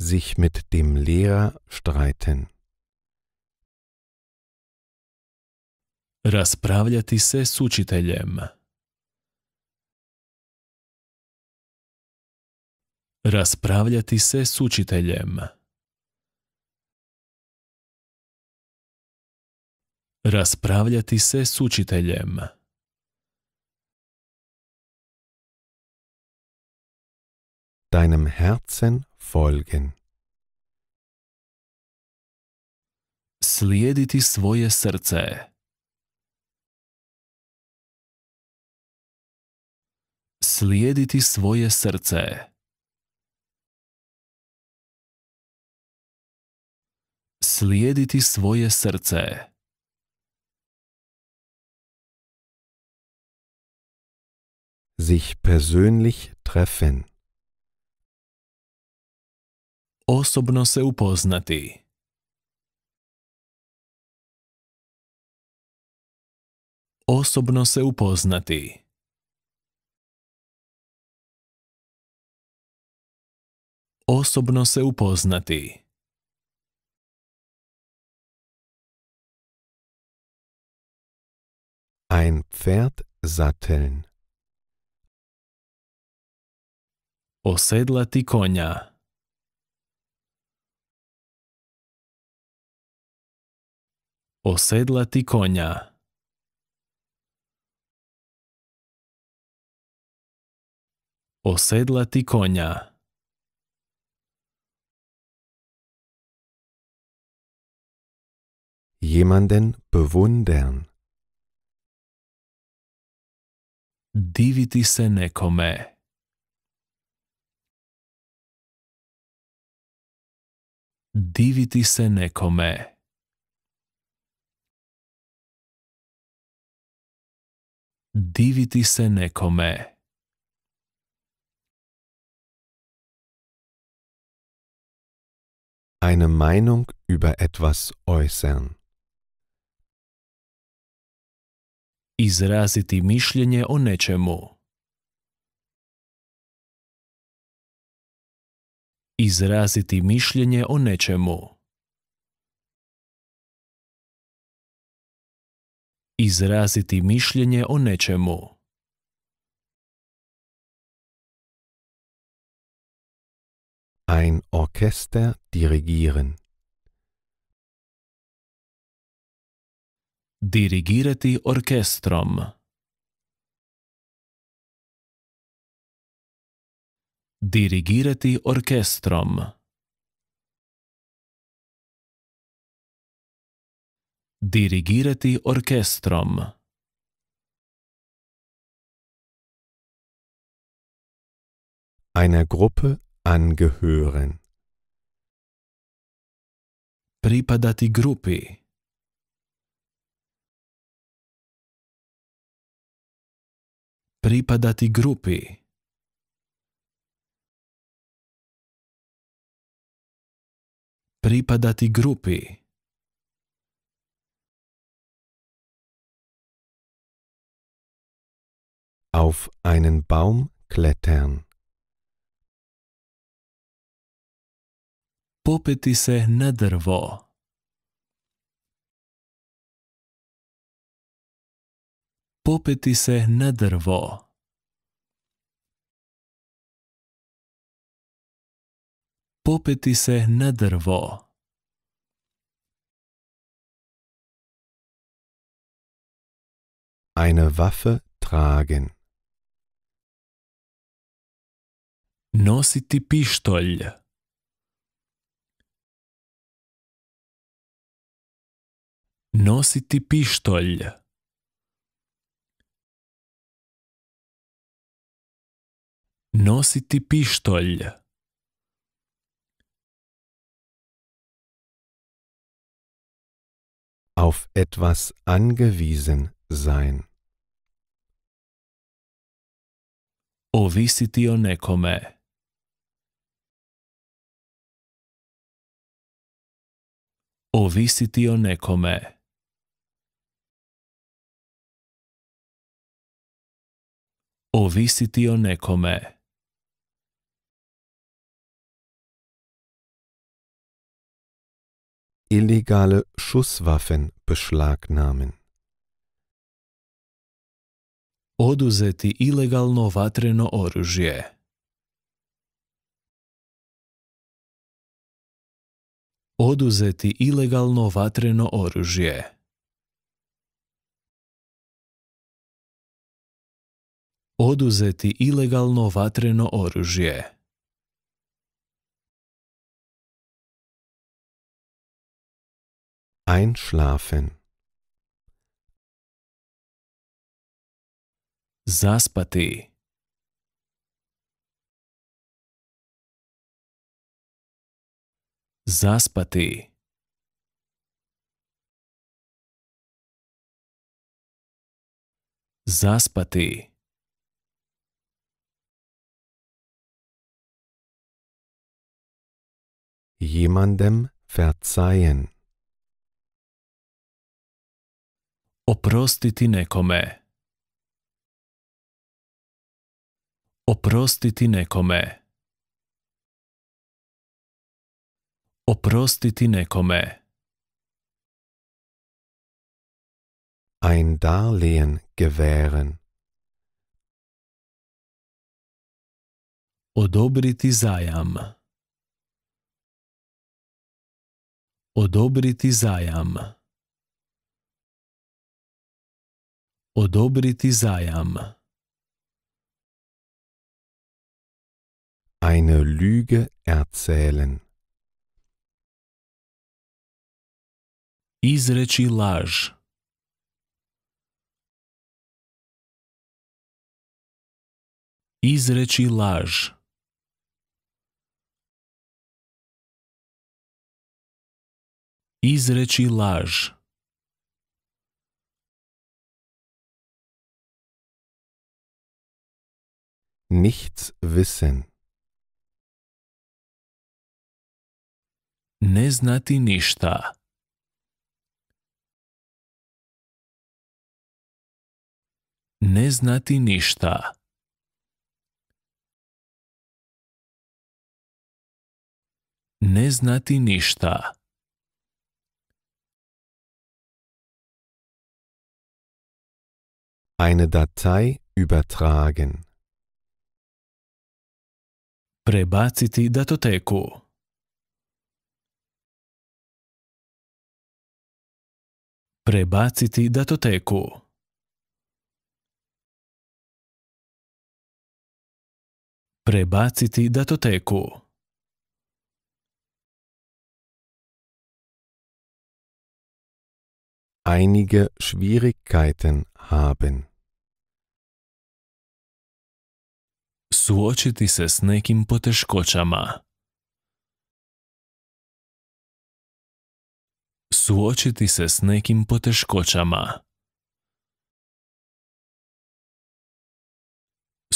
sich mit dem Lehrer streiten. Raspravljati se s učiteljem. Raspravljati se s učiteljem. Raspravljati se s učiteljem. Deinem Herzen folgen. Slijediti svoje srce. Slijediti svoje srce. Slijediti svoje srce. Sich persönlich treffen. osobno se upoznati. Osobno se upoznati. Osobno se upoznati. Ein Pferd satteln. Osedlati konja. Osedlati konja. Osedlati konja. Jemanden bewundern. Diviti se nekome. Diviti se nekome. Diviti se nekome. Eine Meinung über etwas äußern. Izraziti mišljenje o nečemu. Izraziti mišljenje o nečemu. Izraziti mišljenje o nečemu. Ein Orchester dirigieren. Dirigirati orkestrom. Dirigirati orkestrom. Dirigirati orchestrom. Einer Gruppe angehören. Pripadati Gruppi. Pripadati Gruppi. Pripadati Gruppi. Auf einen Baum klettern. Popeti se na ne drvo. Popeti se na ne drvo. Popeti se na ne drvo. Eine Waffe tragen. Носити піштоль. Носити піштоль. Носити піштоль. Auf etwas angewiesen sein. Ovisiti o nekome. Ovisiti o nekome. Ovisiti o nekome. Illegale Schusswaffen beschlagnahmen. Oduzeti ilegalno vatreno oružje. oduzeti ilegalno vatreno oružje. Oduzeti ilegalno vatreno oružje. Einschlafen. Zaspati. zaspati zaspati jemandem verzeihen oprostiti nekome oprostiti nekome oprostiti nekome. Ein Darlehen gewähren. Odobriti zajam. Odobriti zajam. Odobriti zajam. Eine Lüge erzählen. Izreći laž. Izreći laž. Izreći laž. Nichts wissen. Ne znati ništa. ne znati ništa. Ne znati ništa. Eine Datei übertragen. Prebaciti datoteku. Prebaciti datoteku. Prebaciti datoteku. Einige Schwierigkeiten haben. Suočiti se s nekim poteškoćama. Suočiti se s nekim poteškoćama.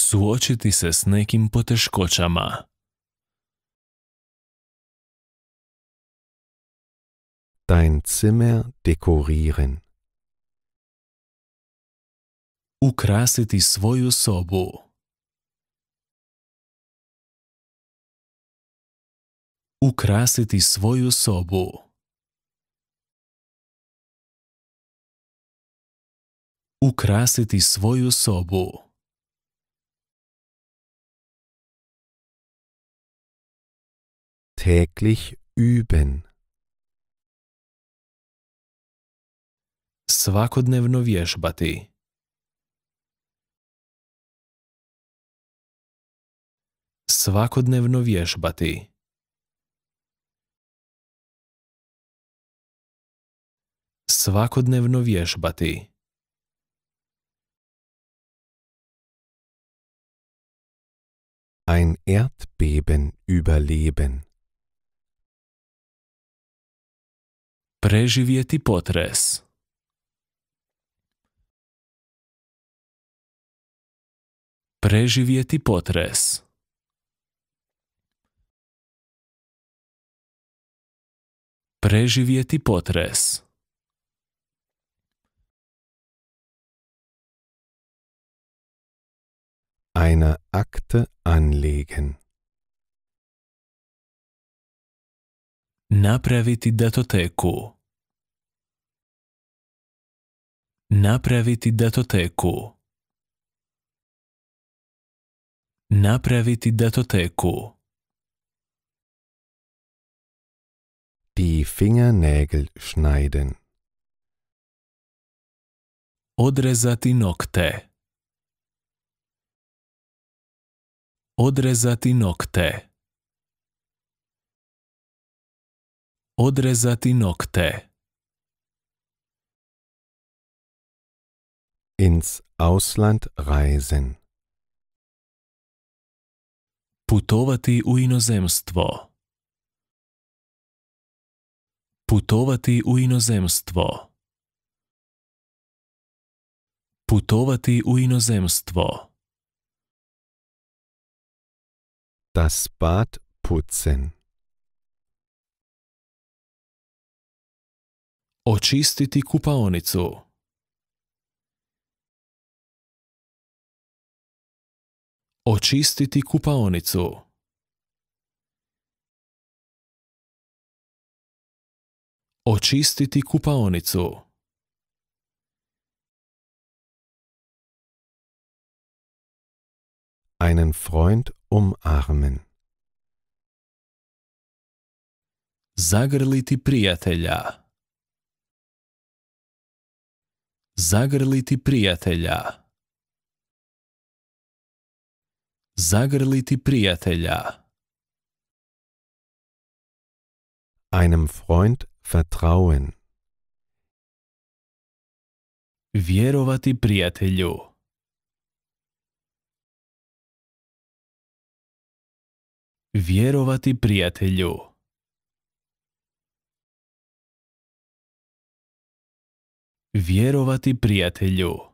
suočiti se s nekim poteškoćama. Dein Zimmer dekorieren. Ukrasiti svoju sobu. Ukrasiti svoju sobu. Ukrasiti svoju sobu. täglich üben. Svakodnevno vježbati. Svakodnevno vježbati. Svakodnevno vježbati. Ein Erdbeben überleben. preživjeti potres. Preživjeti potres. Preživjeti potres. Eine Akte anlegen. Napraviti datoteku. Napraviti datoteku. Napraviti datoteku. Die Fingernägel schneiden. Odrezati nokte. Odrezati nokte. Odrezati nokte. Ins Ausland reisen. Putovati u inozemstvo. Putovati u inozemstvo. Putovati u inozemstvo. Das Bad putzen. Očistiti kupaonicu. Očistiti kupaonicu. Očistiti kupaonicu. Einen Freund umarmen. Zagrliti prijatelja. Zagrliti prijatelja. Zagrliti prijatelja. Einem Freund vertrauen. Vjerovati prijatelju. Vjerovati prijatelju. Vjerovati prijatelju.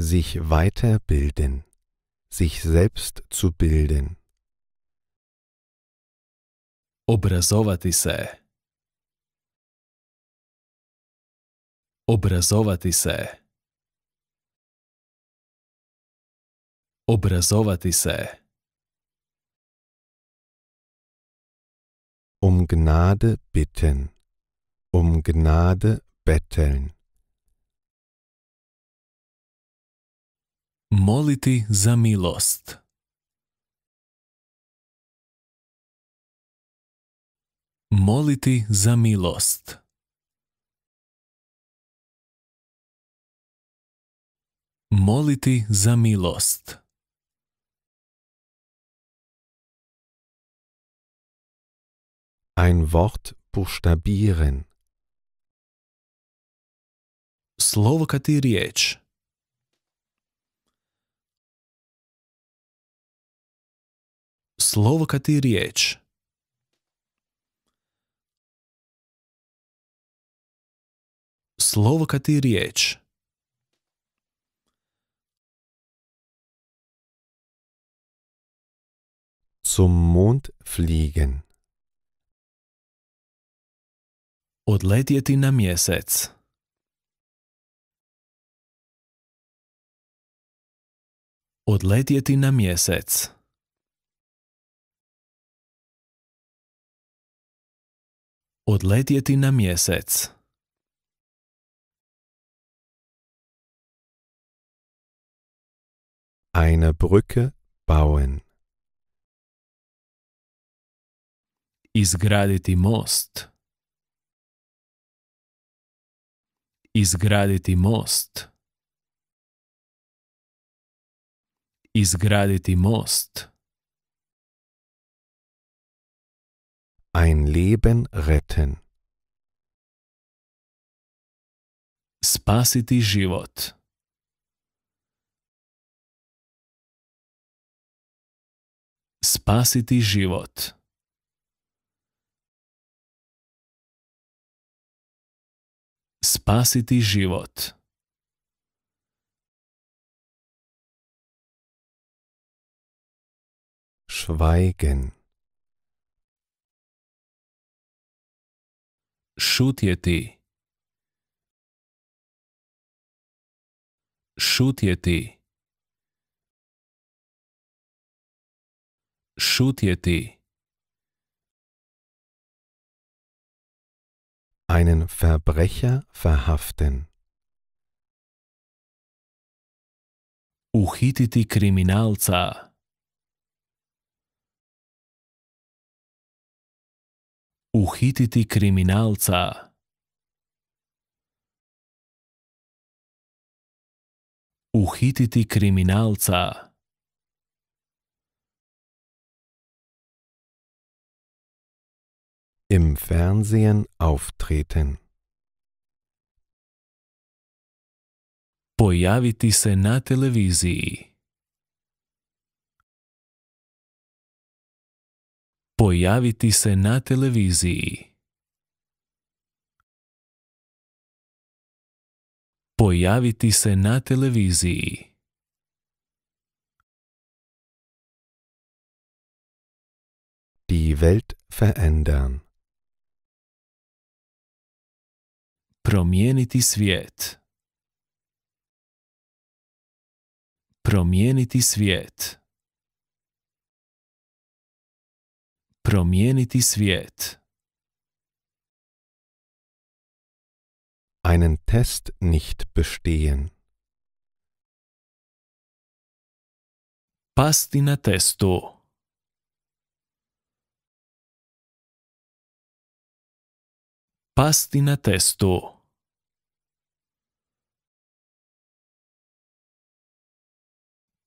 sich weiterbilden, sich selbst zu bilden. Obrazovati se. Obrazovati se. Obrazovati se. Um Gnade bitten, um Gnade betteln. Moliti za milost. Moliti za milost. Moliti za milost. Ein Wort buchstabieren. Slovo kati riječ. slovo kad ti riječ. Slovo kad ti riječ. Zum Mond fliegen. Odletjeti na mjesec. Odletjeti na mjesec. Odletjeti na mjesec. Eine Brücke bauen. Izgraditi most. Izgraditi most. Izgraditi most. Ein Leben retten. Spasiti život. Spasiti život. Spasiti život. Schweigen. Schutirti. Schutirti. Schutirti. Einen Verbrecher verhaften. Uchititi Kriminalza. Uhititi kriminalca. Uhititi kriminalca. Im Fernsehen auftreten. Pojaviti se na televiziji. Pojaviti se na televiziji. Pojaviti se na televiziji. Die Welt verändern. Promijeniti svijet. Promijeniti svijet. Promijeniti svijet. Einen Test nicht bestehen. Pasti na testu. Pasti na testu.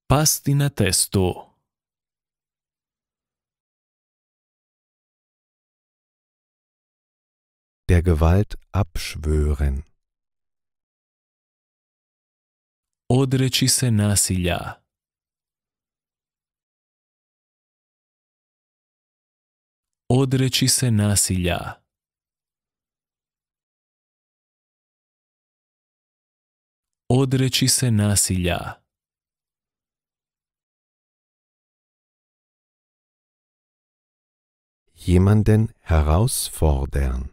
Pasti na testu. der Gewalt abschwören. Odreći se nasilja. Odreći se nasilja. Odreći se nasilja. jemanden herausfordern.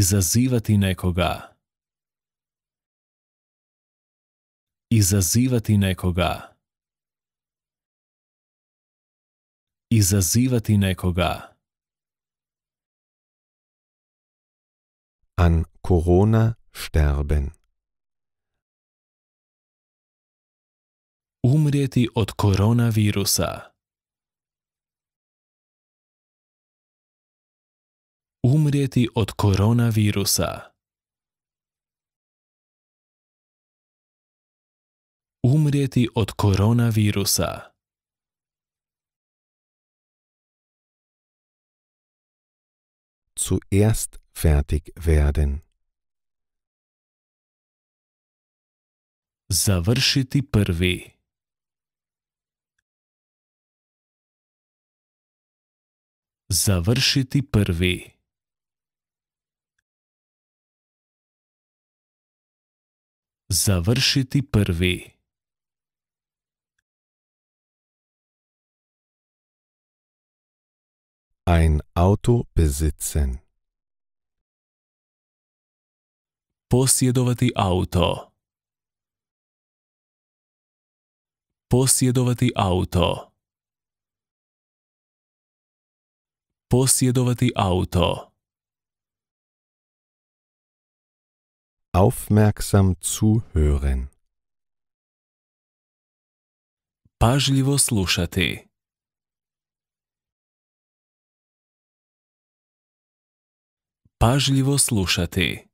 Izazivati nekoga. Izazivati nekoga. Izazivati nekoga. An Corona sterben. Umrijeti od koronavirusa. umrijeti od koronavirusa. Umrijeti od koronavirusa. Zuerst fertig werden. Završiti prvi. Završiti prvi. završiti prvi. Ein Auto besitzen. Posjedovati auto. Posjedovati auto. Posjedovati auto. Aufmerksam zuhören. Pažljivo slušati. Pažljivo slušati.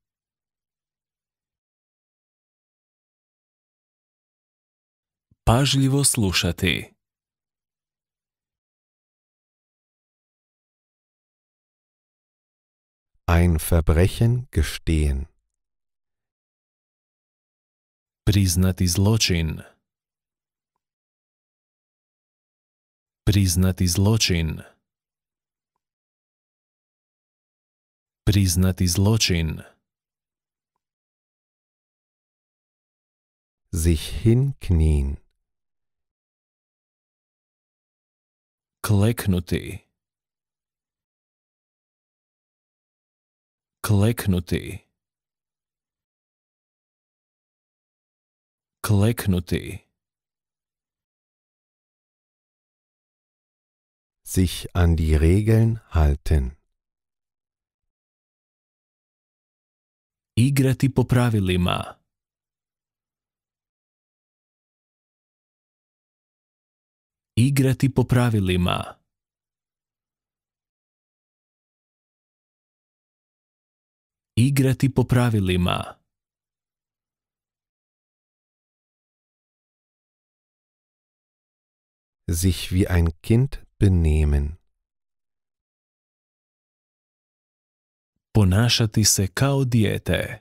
Pažljivo slušati. Ein Verbrechen gestehen. priznati zločin. Priznati zločin. Priznati zločin. Sich hinknien. Kleknuti. Kleknuti. Kleknuty. Sich an die Regeln halten. Igrati po pravilima. Igrati po pravilima. Igrati po pravilima. sich wie ein Kind benehmen. Ponašati se kao dijete.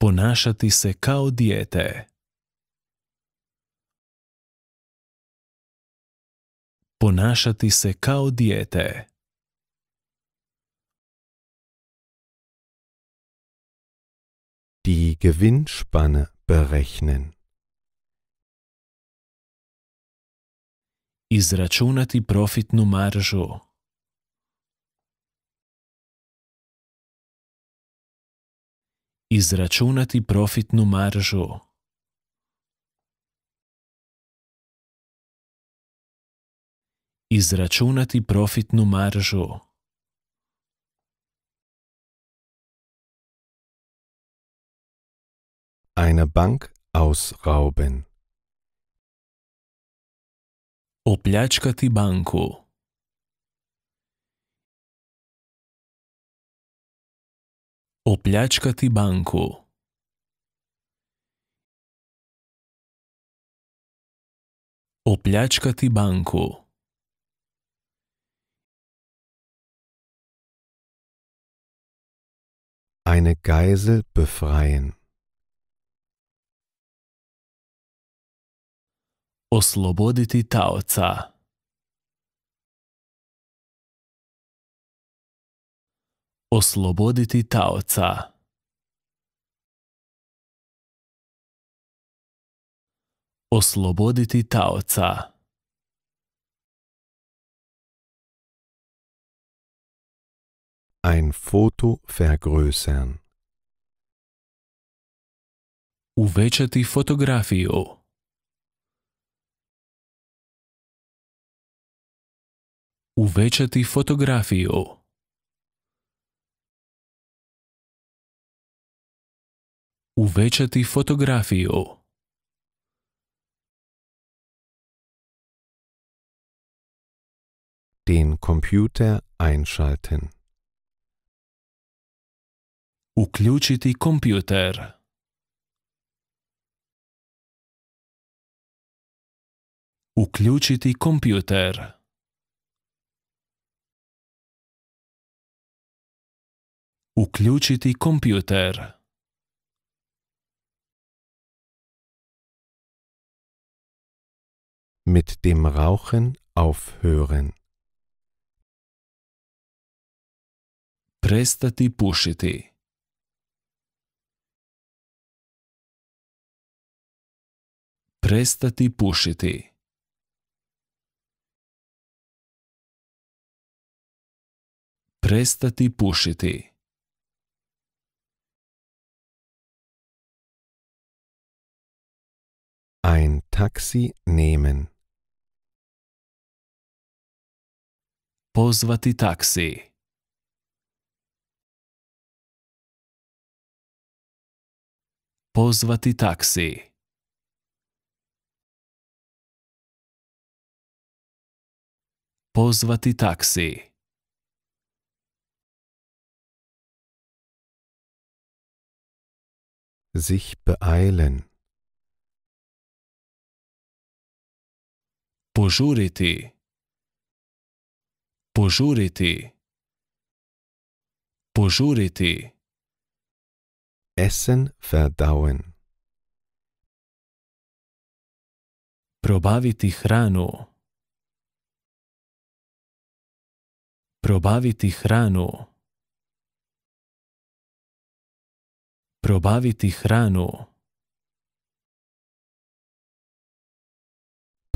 Ponašati se kao dijete. Ponašati se kao dijete. Die Gewinnspanne berechnen. Izračunati profitnu maržu. Izračunati profitnu maržu. Izračunati profitnu maržu. Eine Bank ausrauben. Opljačkati banku. Opljačkati banku. Opljačkati banku. Eine Geisel befreien. Osloboditi taoca. Osloboditi taoca. Osloboditi taoca. Ein Foto vergrößern. Uvećati fotografiju. Uvećati fotografiju. Uvećati fotografiju. Den Computer einschalten. Uključiti kompjuter. Uključiti kompjuter. Uključiti kompjuter. Mit dem Rauchen aufhören. Prestati pušiti. Prestati pušiti. Prestati pušiti. Ein Taxi nehmen. Pozvati taksi. Pozvati taksi. Pozvati taksi. Sich beeilen. požuriti, požuriti, požuriti. Essen verdauen. Probaviti hrano. Probaviti hrano. Probaviti hrano.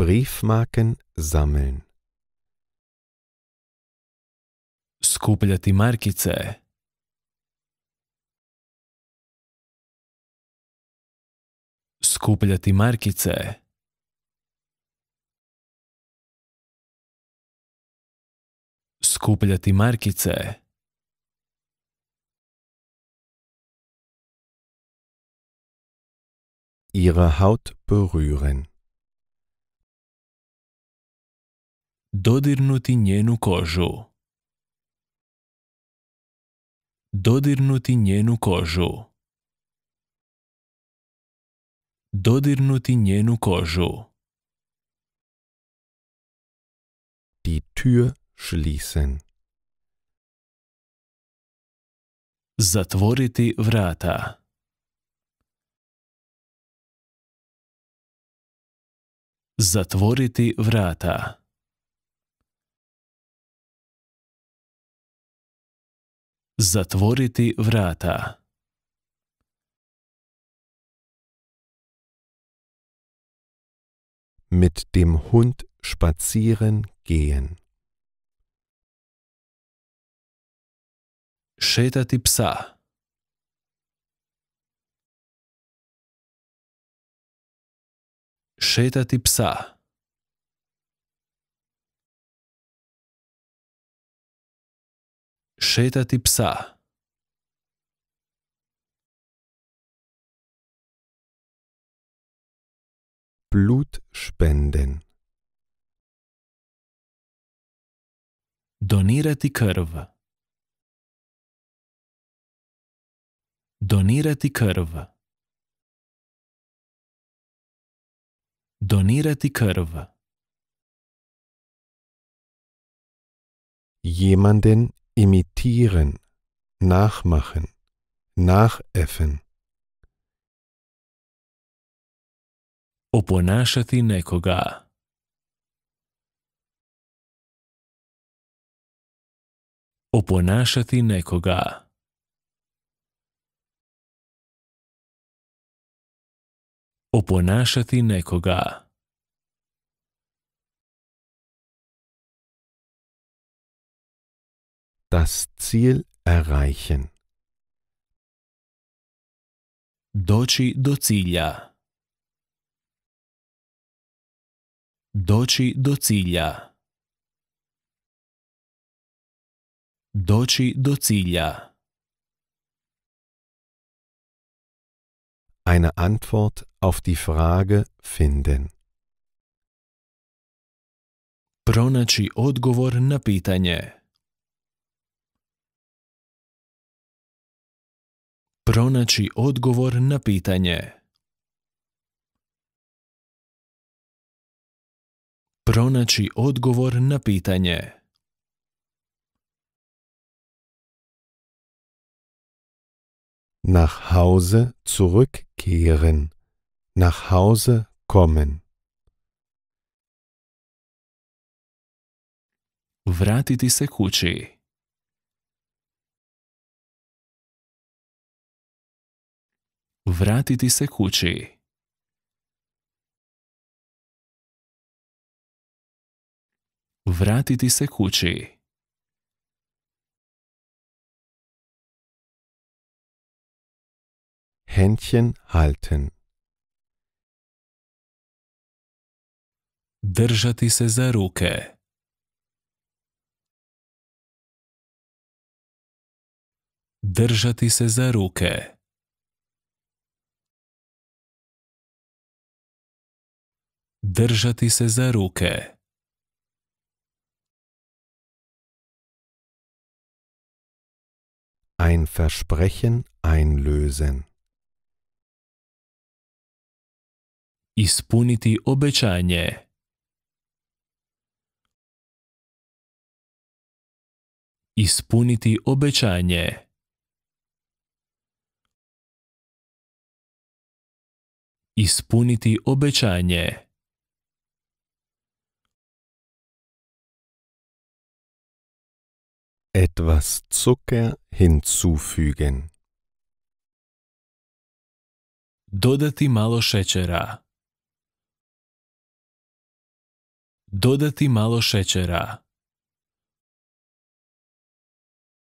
Briefmarken sammeln. Skupljati markice. Skupljati markice. Skupljati markice. Ihre Haut berühren. dodirnuti njenu kožu dodirnuti njenu kožu dodirnuti njenu kožu die Tür schließen zatvoriti vrata zatvoriti vrata Затворити врата. Mit dem Hund spazieren gehen. Шетати пса. Шетати пса. Schädati Psa. Blut spenden. Donirati krv. Donirati krv. Donirati krv. Jemanden imitieren, nachmachen, nachäffen. Oponašati nekoga. Oponašati nekoga. Oponašati nekoga. das Ziel erreichen. Doći do cilja. Doći do cilja. Eine Antwort auf die Frage finden. Pronaći odgovor na pitanje. pronaći odgovor na pitanje. Pronaći odgovor na pitanje. Nach Hause zurückkehren. Nach Hause kommen. Vratiti se kući. vratiti se kući. Vratiti se kući. Händchen halten. Držati se za ruke. Držati se za ruke. Držati se za ruke. Ein Versprechen einlösen. Ispuniti obećanje. Ispuniti obećanje. Ispuniti obećanje. etwas Zucker hinzufügen. Dodati malo šećera. Dodati malo šećera.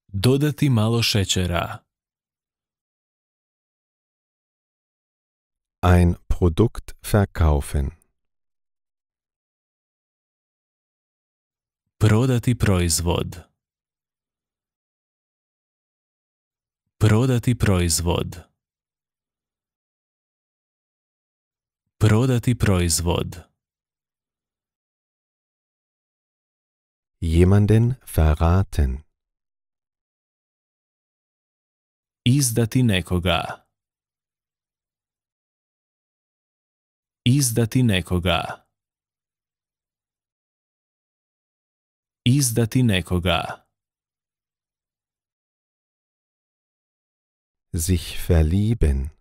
Dodati malo šećera. Ein Produkt verkaufen. Prodati proizvod. Prodati proizvod. Prodati proizvod. Jemanden verraten. Izdati nekoga. Izdati nekoga. Izdati nekoga. sich verlieben.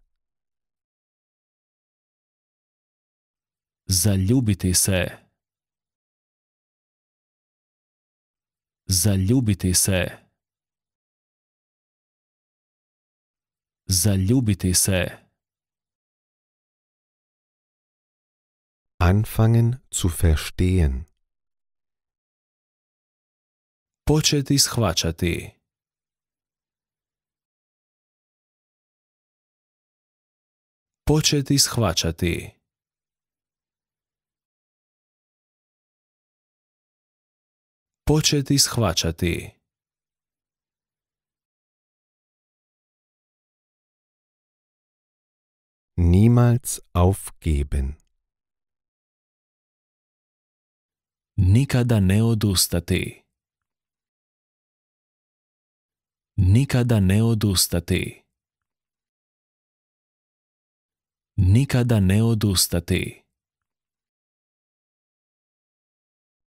Залюбити се. Залюбити се. Залюбити се. Anfangen zu verstehen. Почати схвачати. početi shvaćati. Početi shvaćati. Niemals aufgeben. Nikada ne odustati. Nikada ne odustati. nikada ne odustati.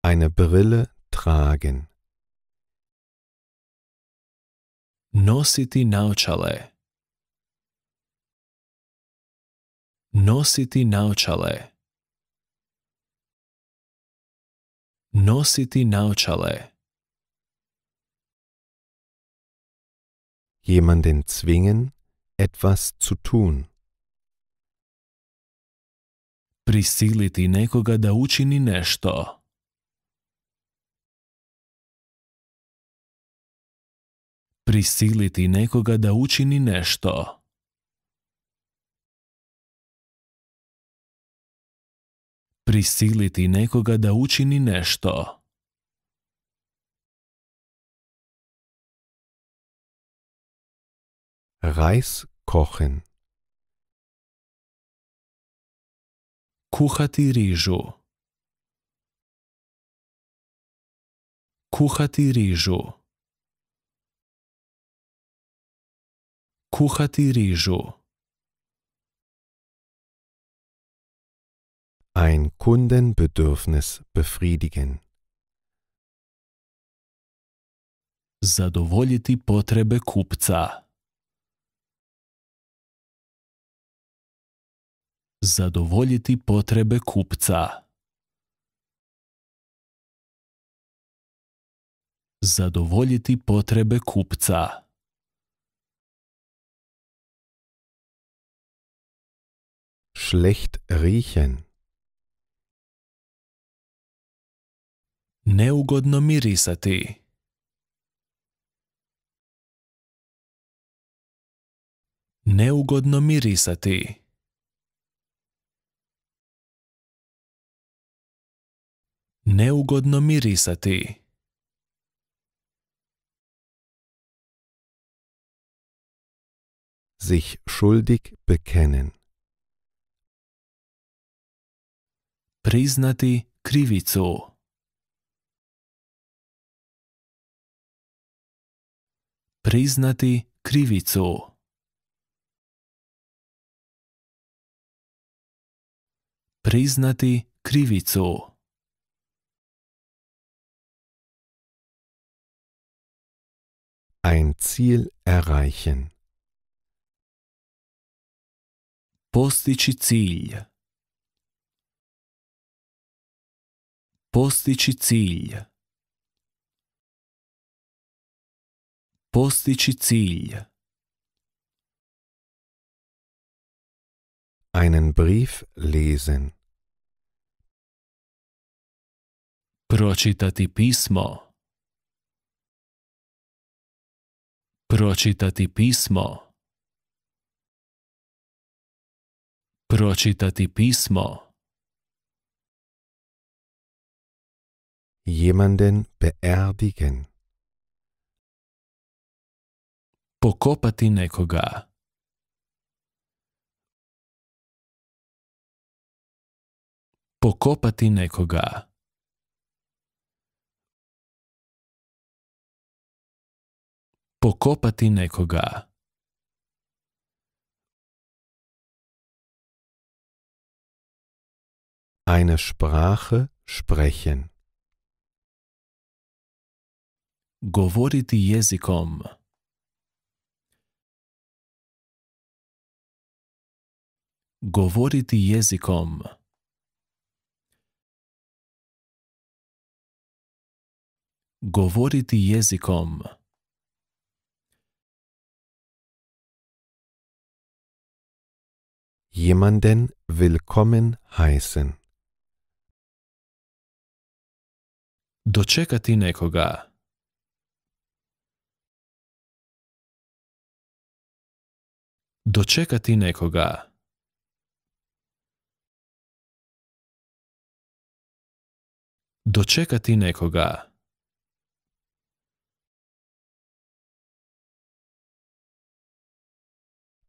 Eine Brille tragen. Nositi naočale. Nositi naočale. Nositi naočale. Jemanden zwingen, etwas zu tun. Prisiliti nekoga da učini nešto. Prisiliti nekoga da učini nešto. Prisiliti nekoga da učini nešto. Reis kochen. Kuchati rižu. Kuchati rižu. Kuchati rižu. Ein Kundenbedürfnis befriedigen. Zadovoljiti potrebe kupca. zadovoljiti potrebe kupca. Zadovoljiti potrebe kupca. Schlecht riechen. Neugodno mirisati. Neugodno mirisati. neugodno mirisati. Sich schuldig bekennen. Priznati krivico. Priznati krivico. Priznati krivico. Priznati krivico. ein Ziel erreichen. Postići cilj. Postići cilj. Postići cilj. Einen Brief lesen. Procitati pismo. Pročitati pismo. Pročitati pismo. Jemanden beerdigen. Pokopati nekoga. Pokopati nekoga. pokopati nekoga. Eine Sprache sprechen. Govoriti jezikom. Govoriti jezikom. Govoriti jezikom. jemanden willkommen heißen. Dočekati nekoga. Dočekati nekoga. Dočekati nekoga.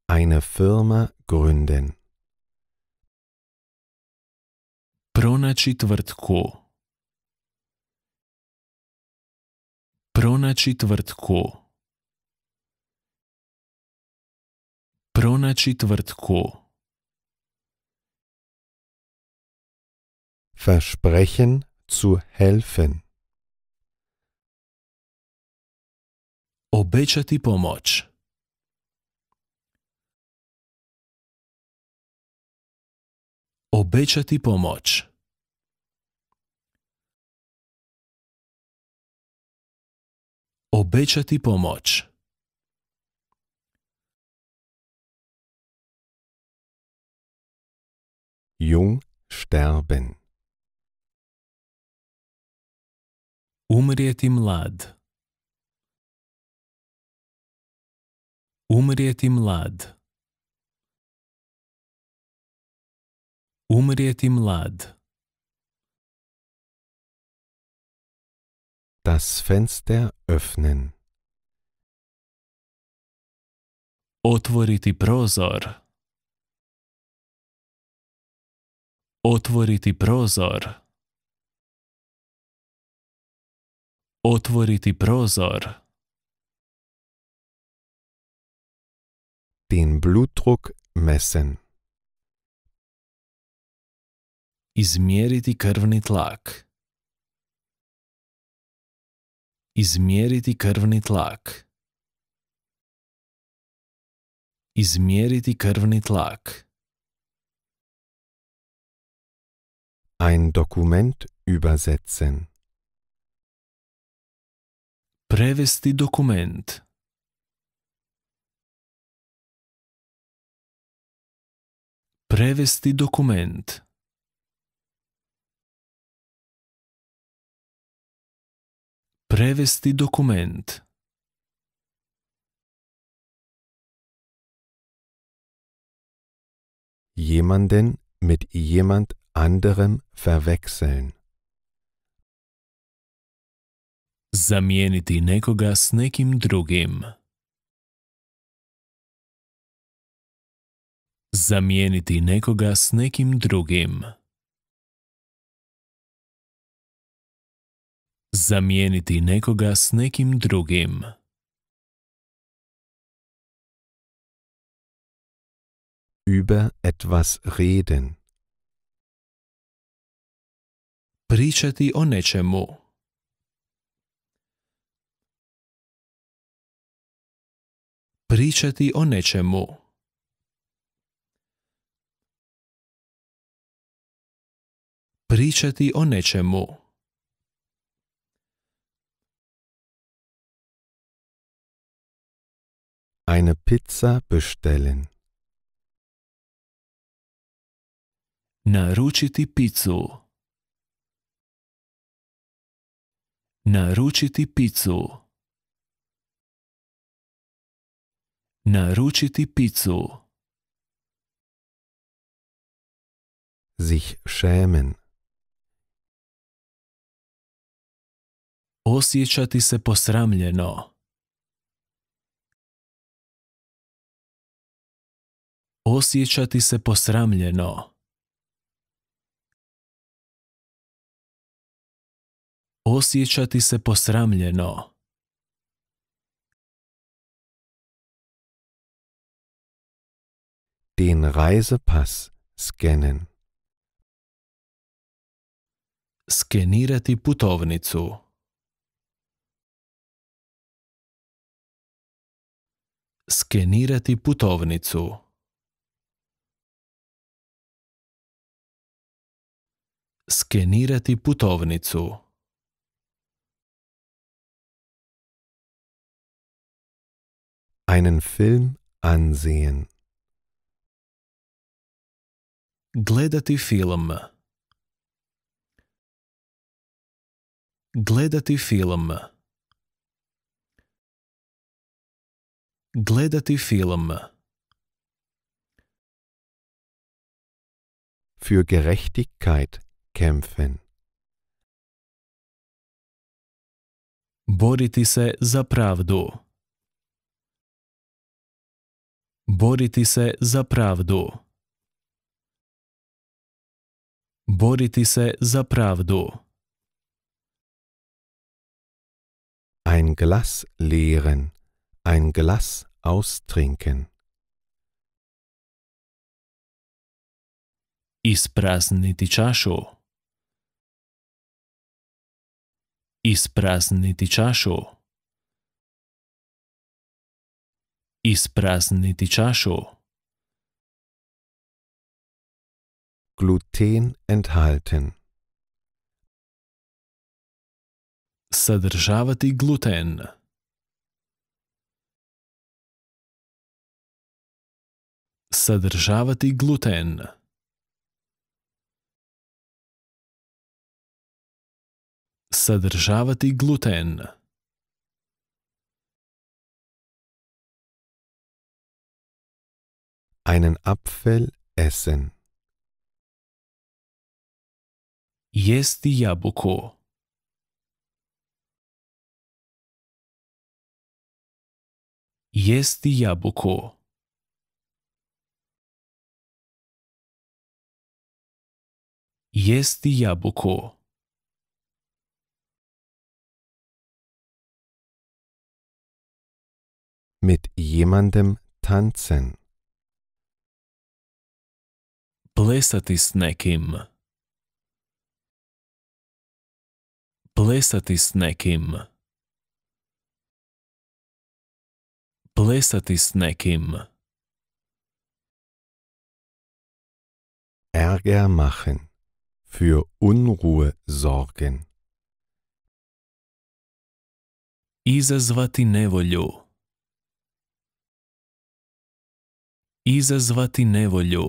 Eine Firma gründen. Pronaći tvrtku. Pronaći tvrtku. Pronaći tvrtku. Versprechen zu helfen. Obećati pomoć. Obećati pomoć. Obećati pomoć. Jung sterben. Umrijeti mlad. Umrijeti mlad. Umret im Lad. Das Fenster öffnen. Otvoriti prozor. Otvoriti prozor. Otvoriti prozor. Den Blutdruck messen. Izmjeriti krvni tlak. Izmjeriti krvni tlak. Izmjeriti krvni tlak. Ein Dokument übersetzen. Prevesti dokument. Prevesti dokument. Travesty Dokument Jemanden mit jemand anderem verwechseln. Zamijeniti nekoga s nekim drugim. Zamijeniti nekoga s nekim drugim. Zamijeniti nekoga s nekim drugim. Über etwas reden. Pričati o nečemu. Pričati o nečemu. Pričati o nečemu. Eine Pizza bestellen. Naručiti Pizzo. Naručiti Pizzo. Naručiti Pizzo. Sich schämen. Osjećati se posramljeno. osjećati se posramljeno. Osjećati se posramljeno. Den Reisepass scannen. Skenirati putovnicu. Skenirati putovnicu. Skenirati putovnico. Einen Film ansehen. Gledati film. Gledati film. Gledati film. Für Gerechtigkeit kämpfen. Boriti se za pravdu. Boriti se za pravdu. Boriti se za pravdu. Ein Glas leeren, ein Glas austrinken. Isprazniti čašu. Isprazniti čašu. Isprazniti čašu. Gluten enthalten. Sadržavati gluten. Sadržavati gluten. Съдържават и глутен. Einen Apfel essen. Есть яблоко. Есть яблоко. Есть яблоко. mit jemandem tanzen. Plesati s nekim. Plesati s nekim. Plesati s nekim. Ärger machen, für Unruhe sorgen. Izazvati nevolju. Izazvati nevolju.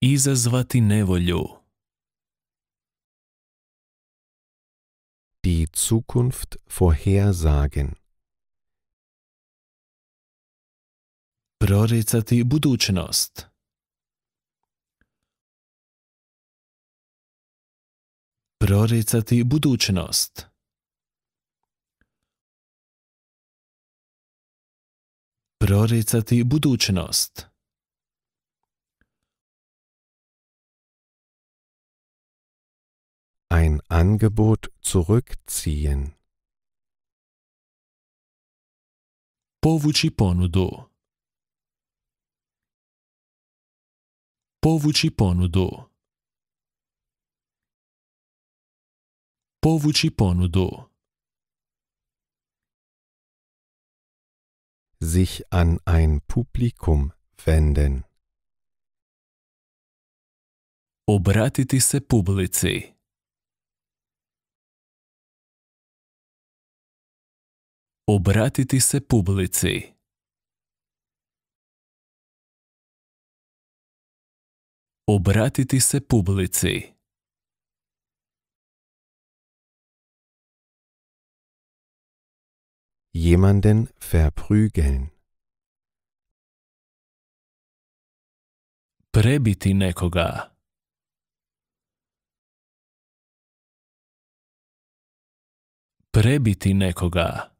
Izazvati nevolju. Die Zukunft vorhersagen. Proricati budućnost. Proricati budućnost. proricati budućnost. Ein Angebot zurückziehen. Povući ponudu. Povući ponudu. Povući ponudu. sich an ein Publikum wenden. Обратитися публиці. Обратитися публиці. Обратитися публиці. jemanden verprügeln. Prebiti nekoga. Prebiti nekoga.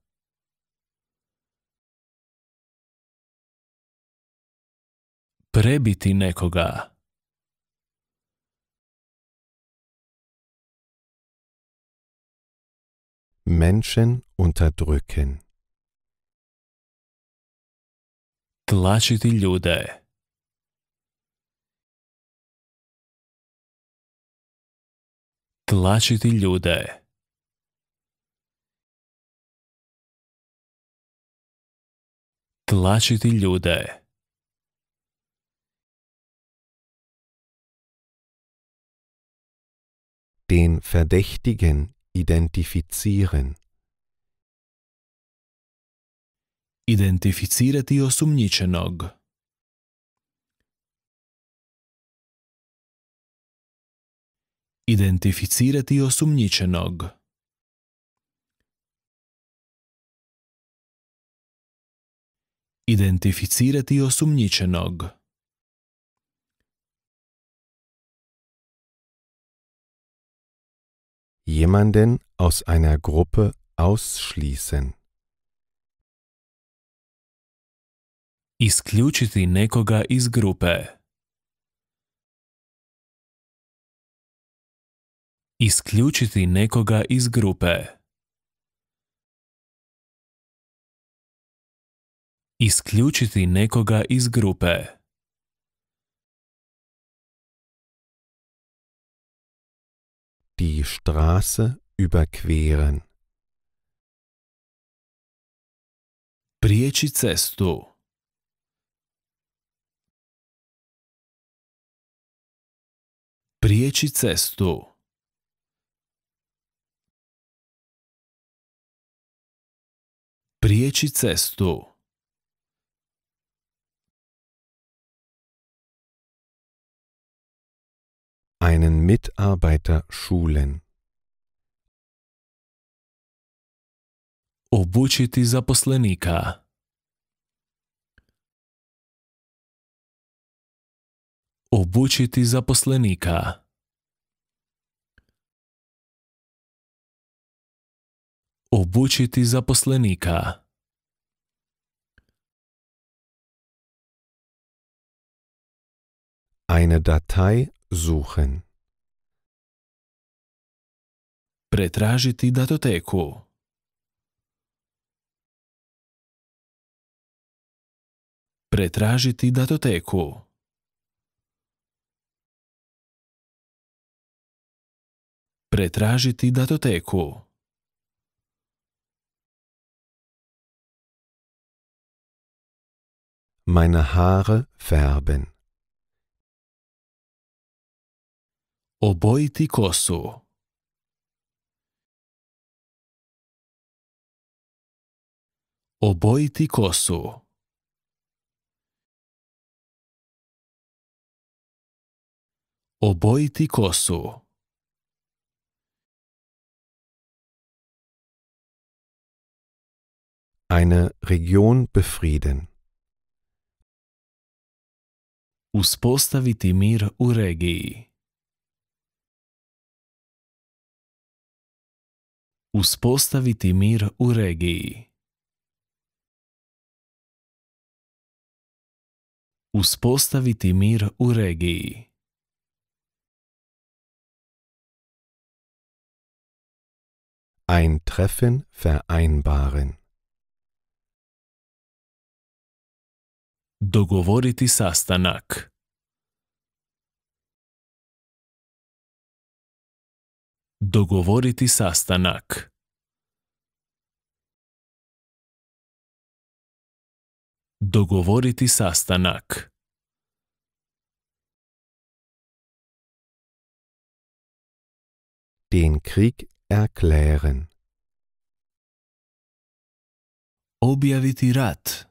Prebiti nekoga. Menschen unterdrücken. Тлачити людей. Тлачити людей. Тлачити людей. Den Verdächtigen identifizieren. Identificirati osumnjičenog. Identificirati osumnjičenog. Identificirati osumnjičenog. jemanden aus einer Gruppe ausschließen. Isključiti nekoga iz grupe. Isključiti nekoga iz grupe. Isključiti nekoga iz grupe. die Straße überqueren. Priječi cestu. Priječi cestu. Priječi cestu. einen Mitarbeiter schulen. Обучити записленика. Обучити записленика. Обучити записленика. Eine Datei suchen. Pretražiti datoteku. Pretražiti datoteku. Pretražiti datoteku. Meine Haare färben. обоїти косу. Обоїти косу. Обоїти косу. Eine Region befrieden. Uspostaviti mir u regiji. Uspostaviti mir u regiji. Uspostaviti mir u regiji. Ein Treffen vereinbaren. Dogovoriti sastanak. Dogovoriti sastanak. Dogovoriti sastanak. Den Krieg erklären. Objaviti rat.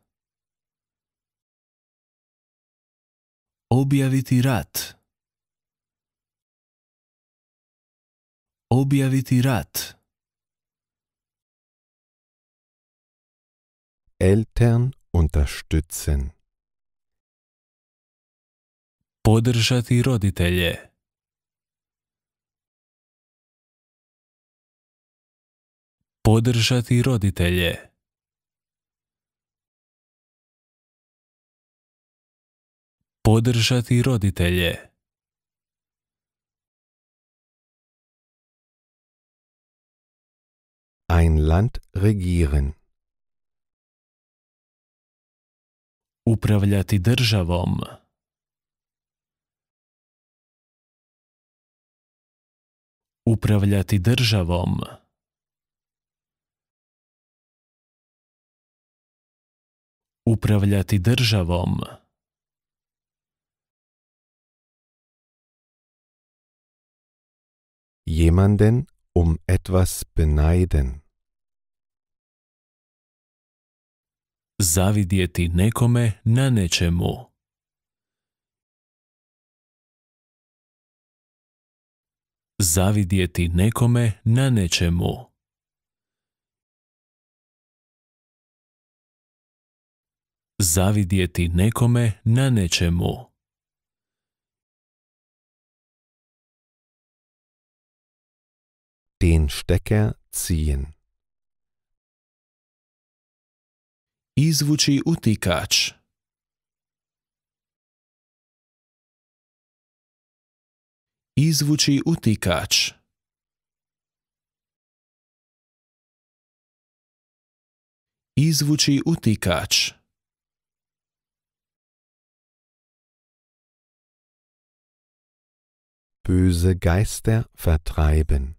Objaviti rat. Objaviti rat. Eltern unterstützen. Podržati roditelje. Podržati roditelje. Podržati roditelje. Ein Land regieren. Управляти державом. Управляти державом. Управляти державом. Jemanden um etwas beneiden. Zavidjeti nekome na nečemu. Zavidjeti nekome na nečemu. Zavidjeti nekome na nečemu. Den Stecker ziehen. Izvuči utikač. Izvuči utikač. Izvuči utikač. Böse Geister vertreiben.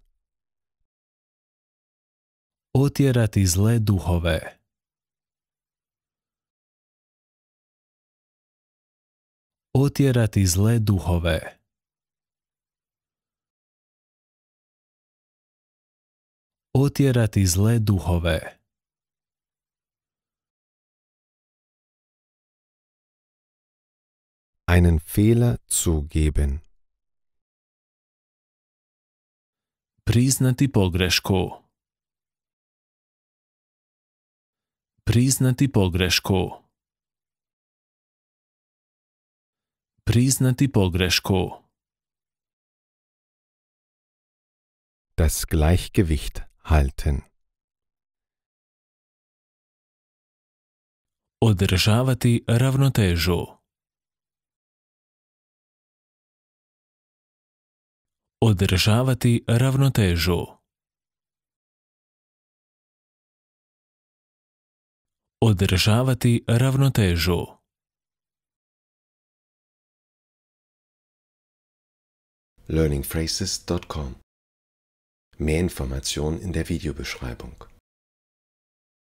Otjerati zle duhove. Otjerati zle duhove. Otjerati zle duhove. Einen Fehler zugeben. Priznati pogrešku. priznati pogrešku. Priznati pogrešku. Das Gleichgewicht halten. Održavati ravnotežo. Održavati ravnotežo. Одержавати равнотежу. learningphrases.com Mehr Informationen in der Videobeschreibung.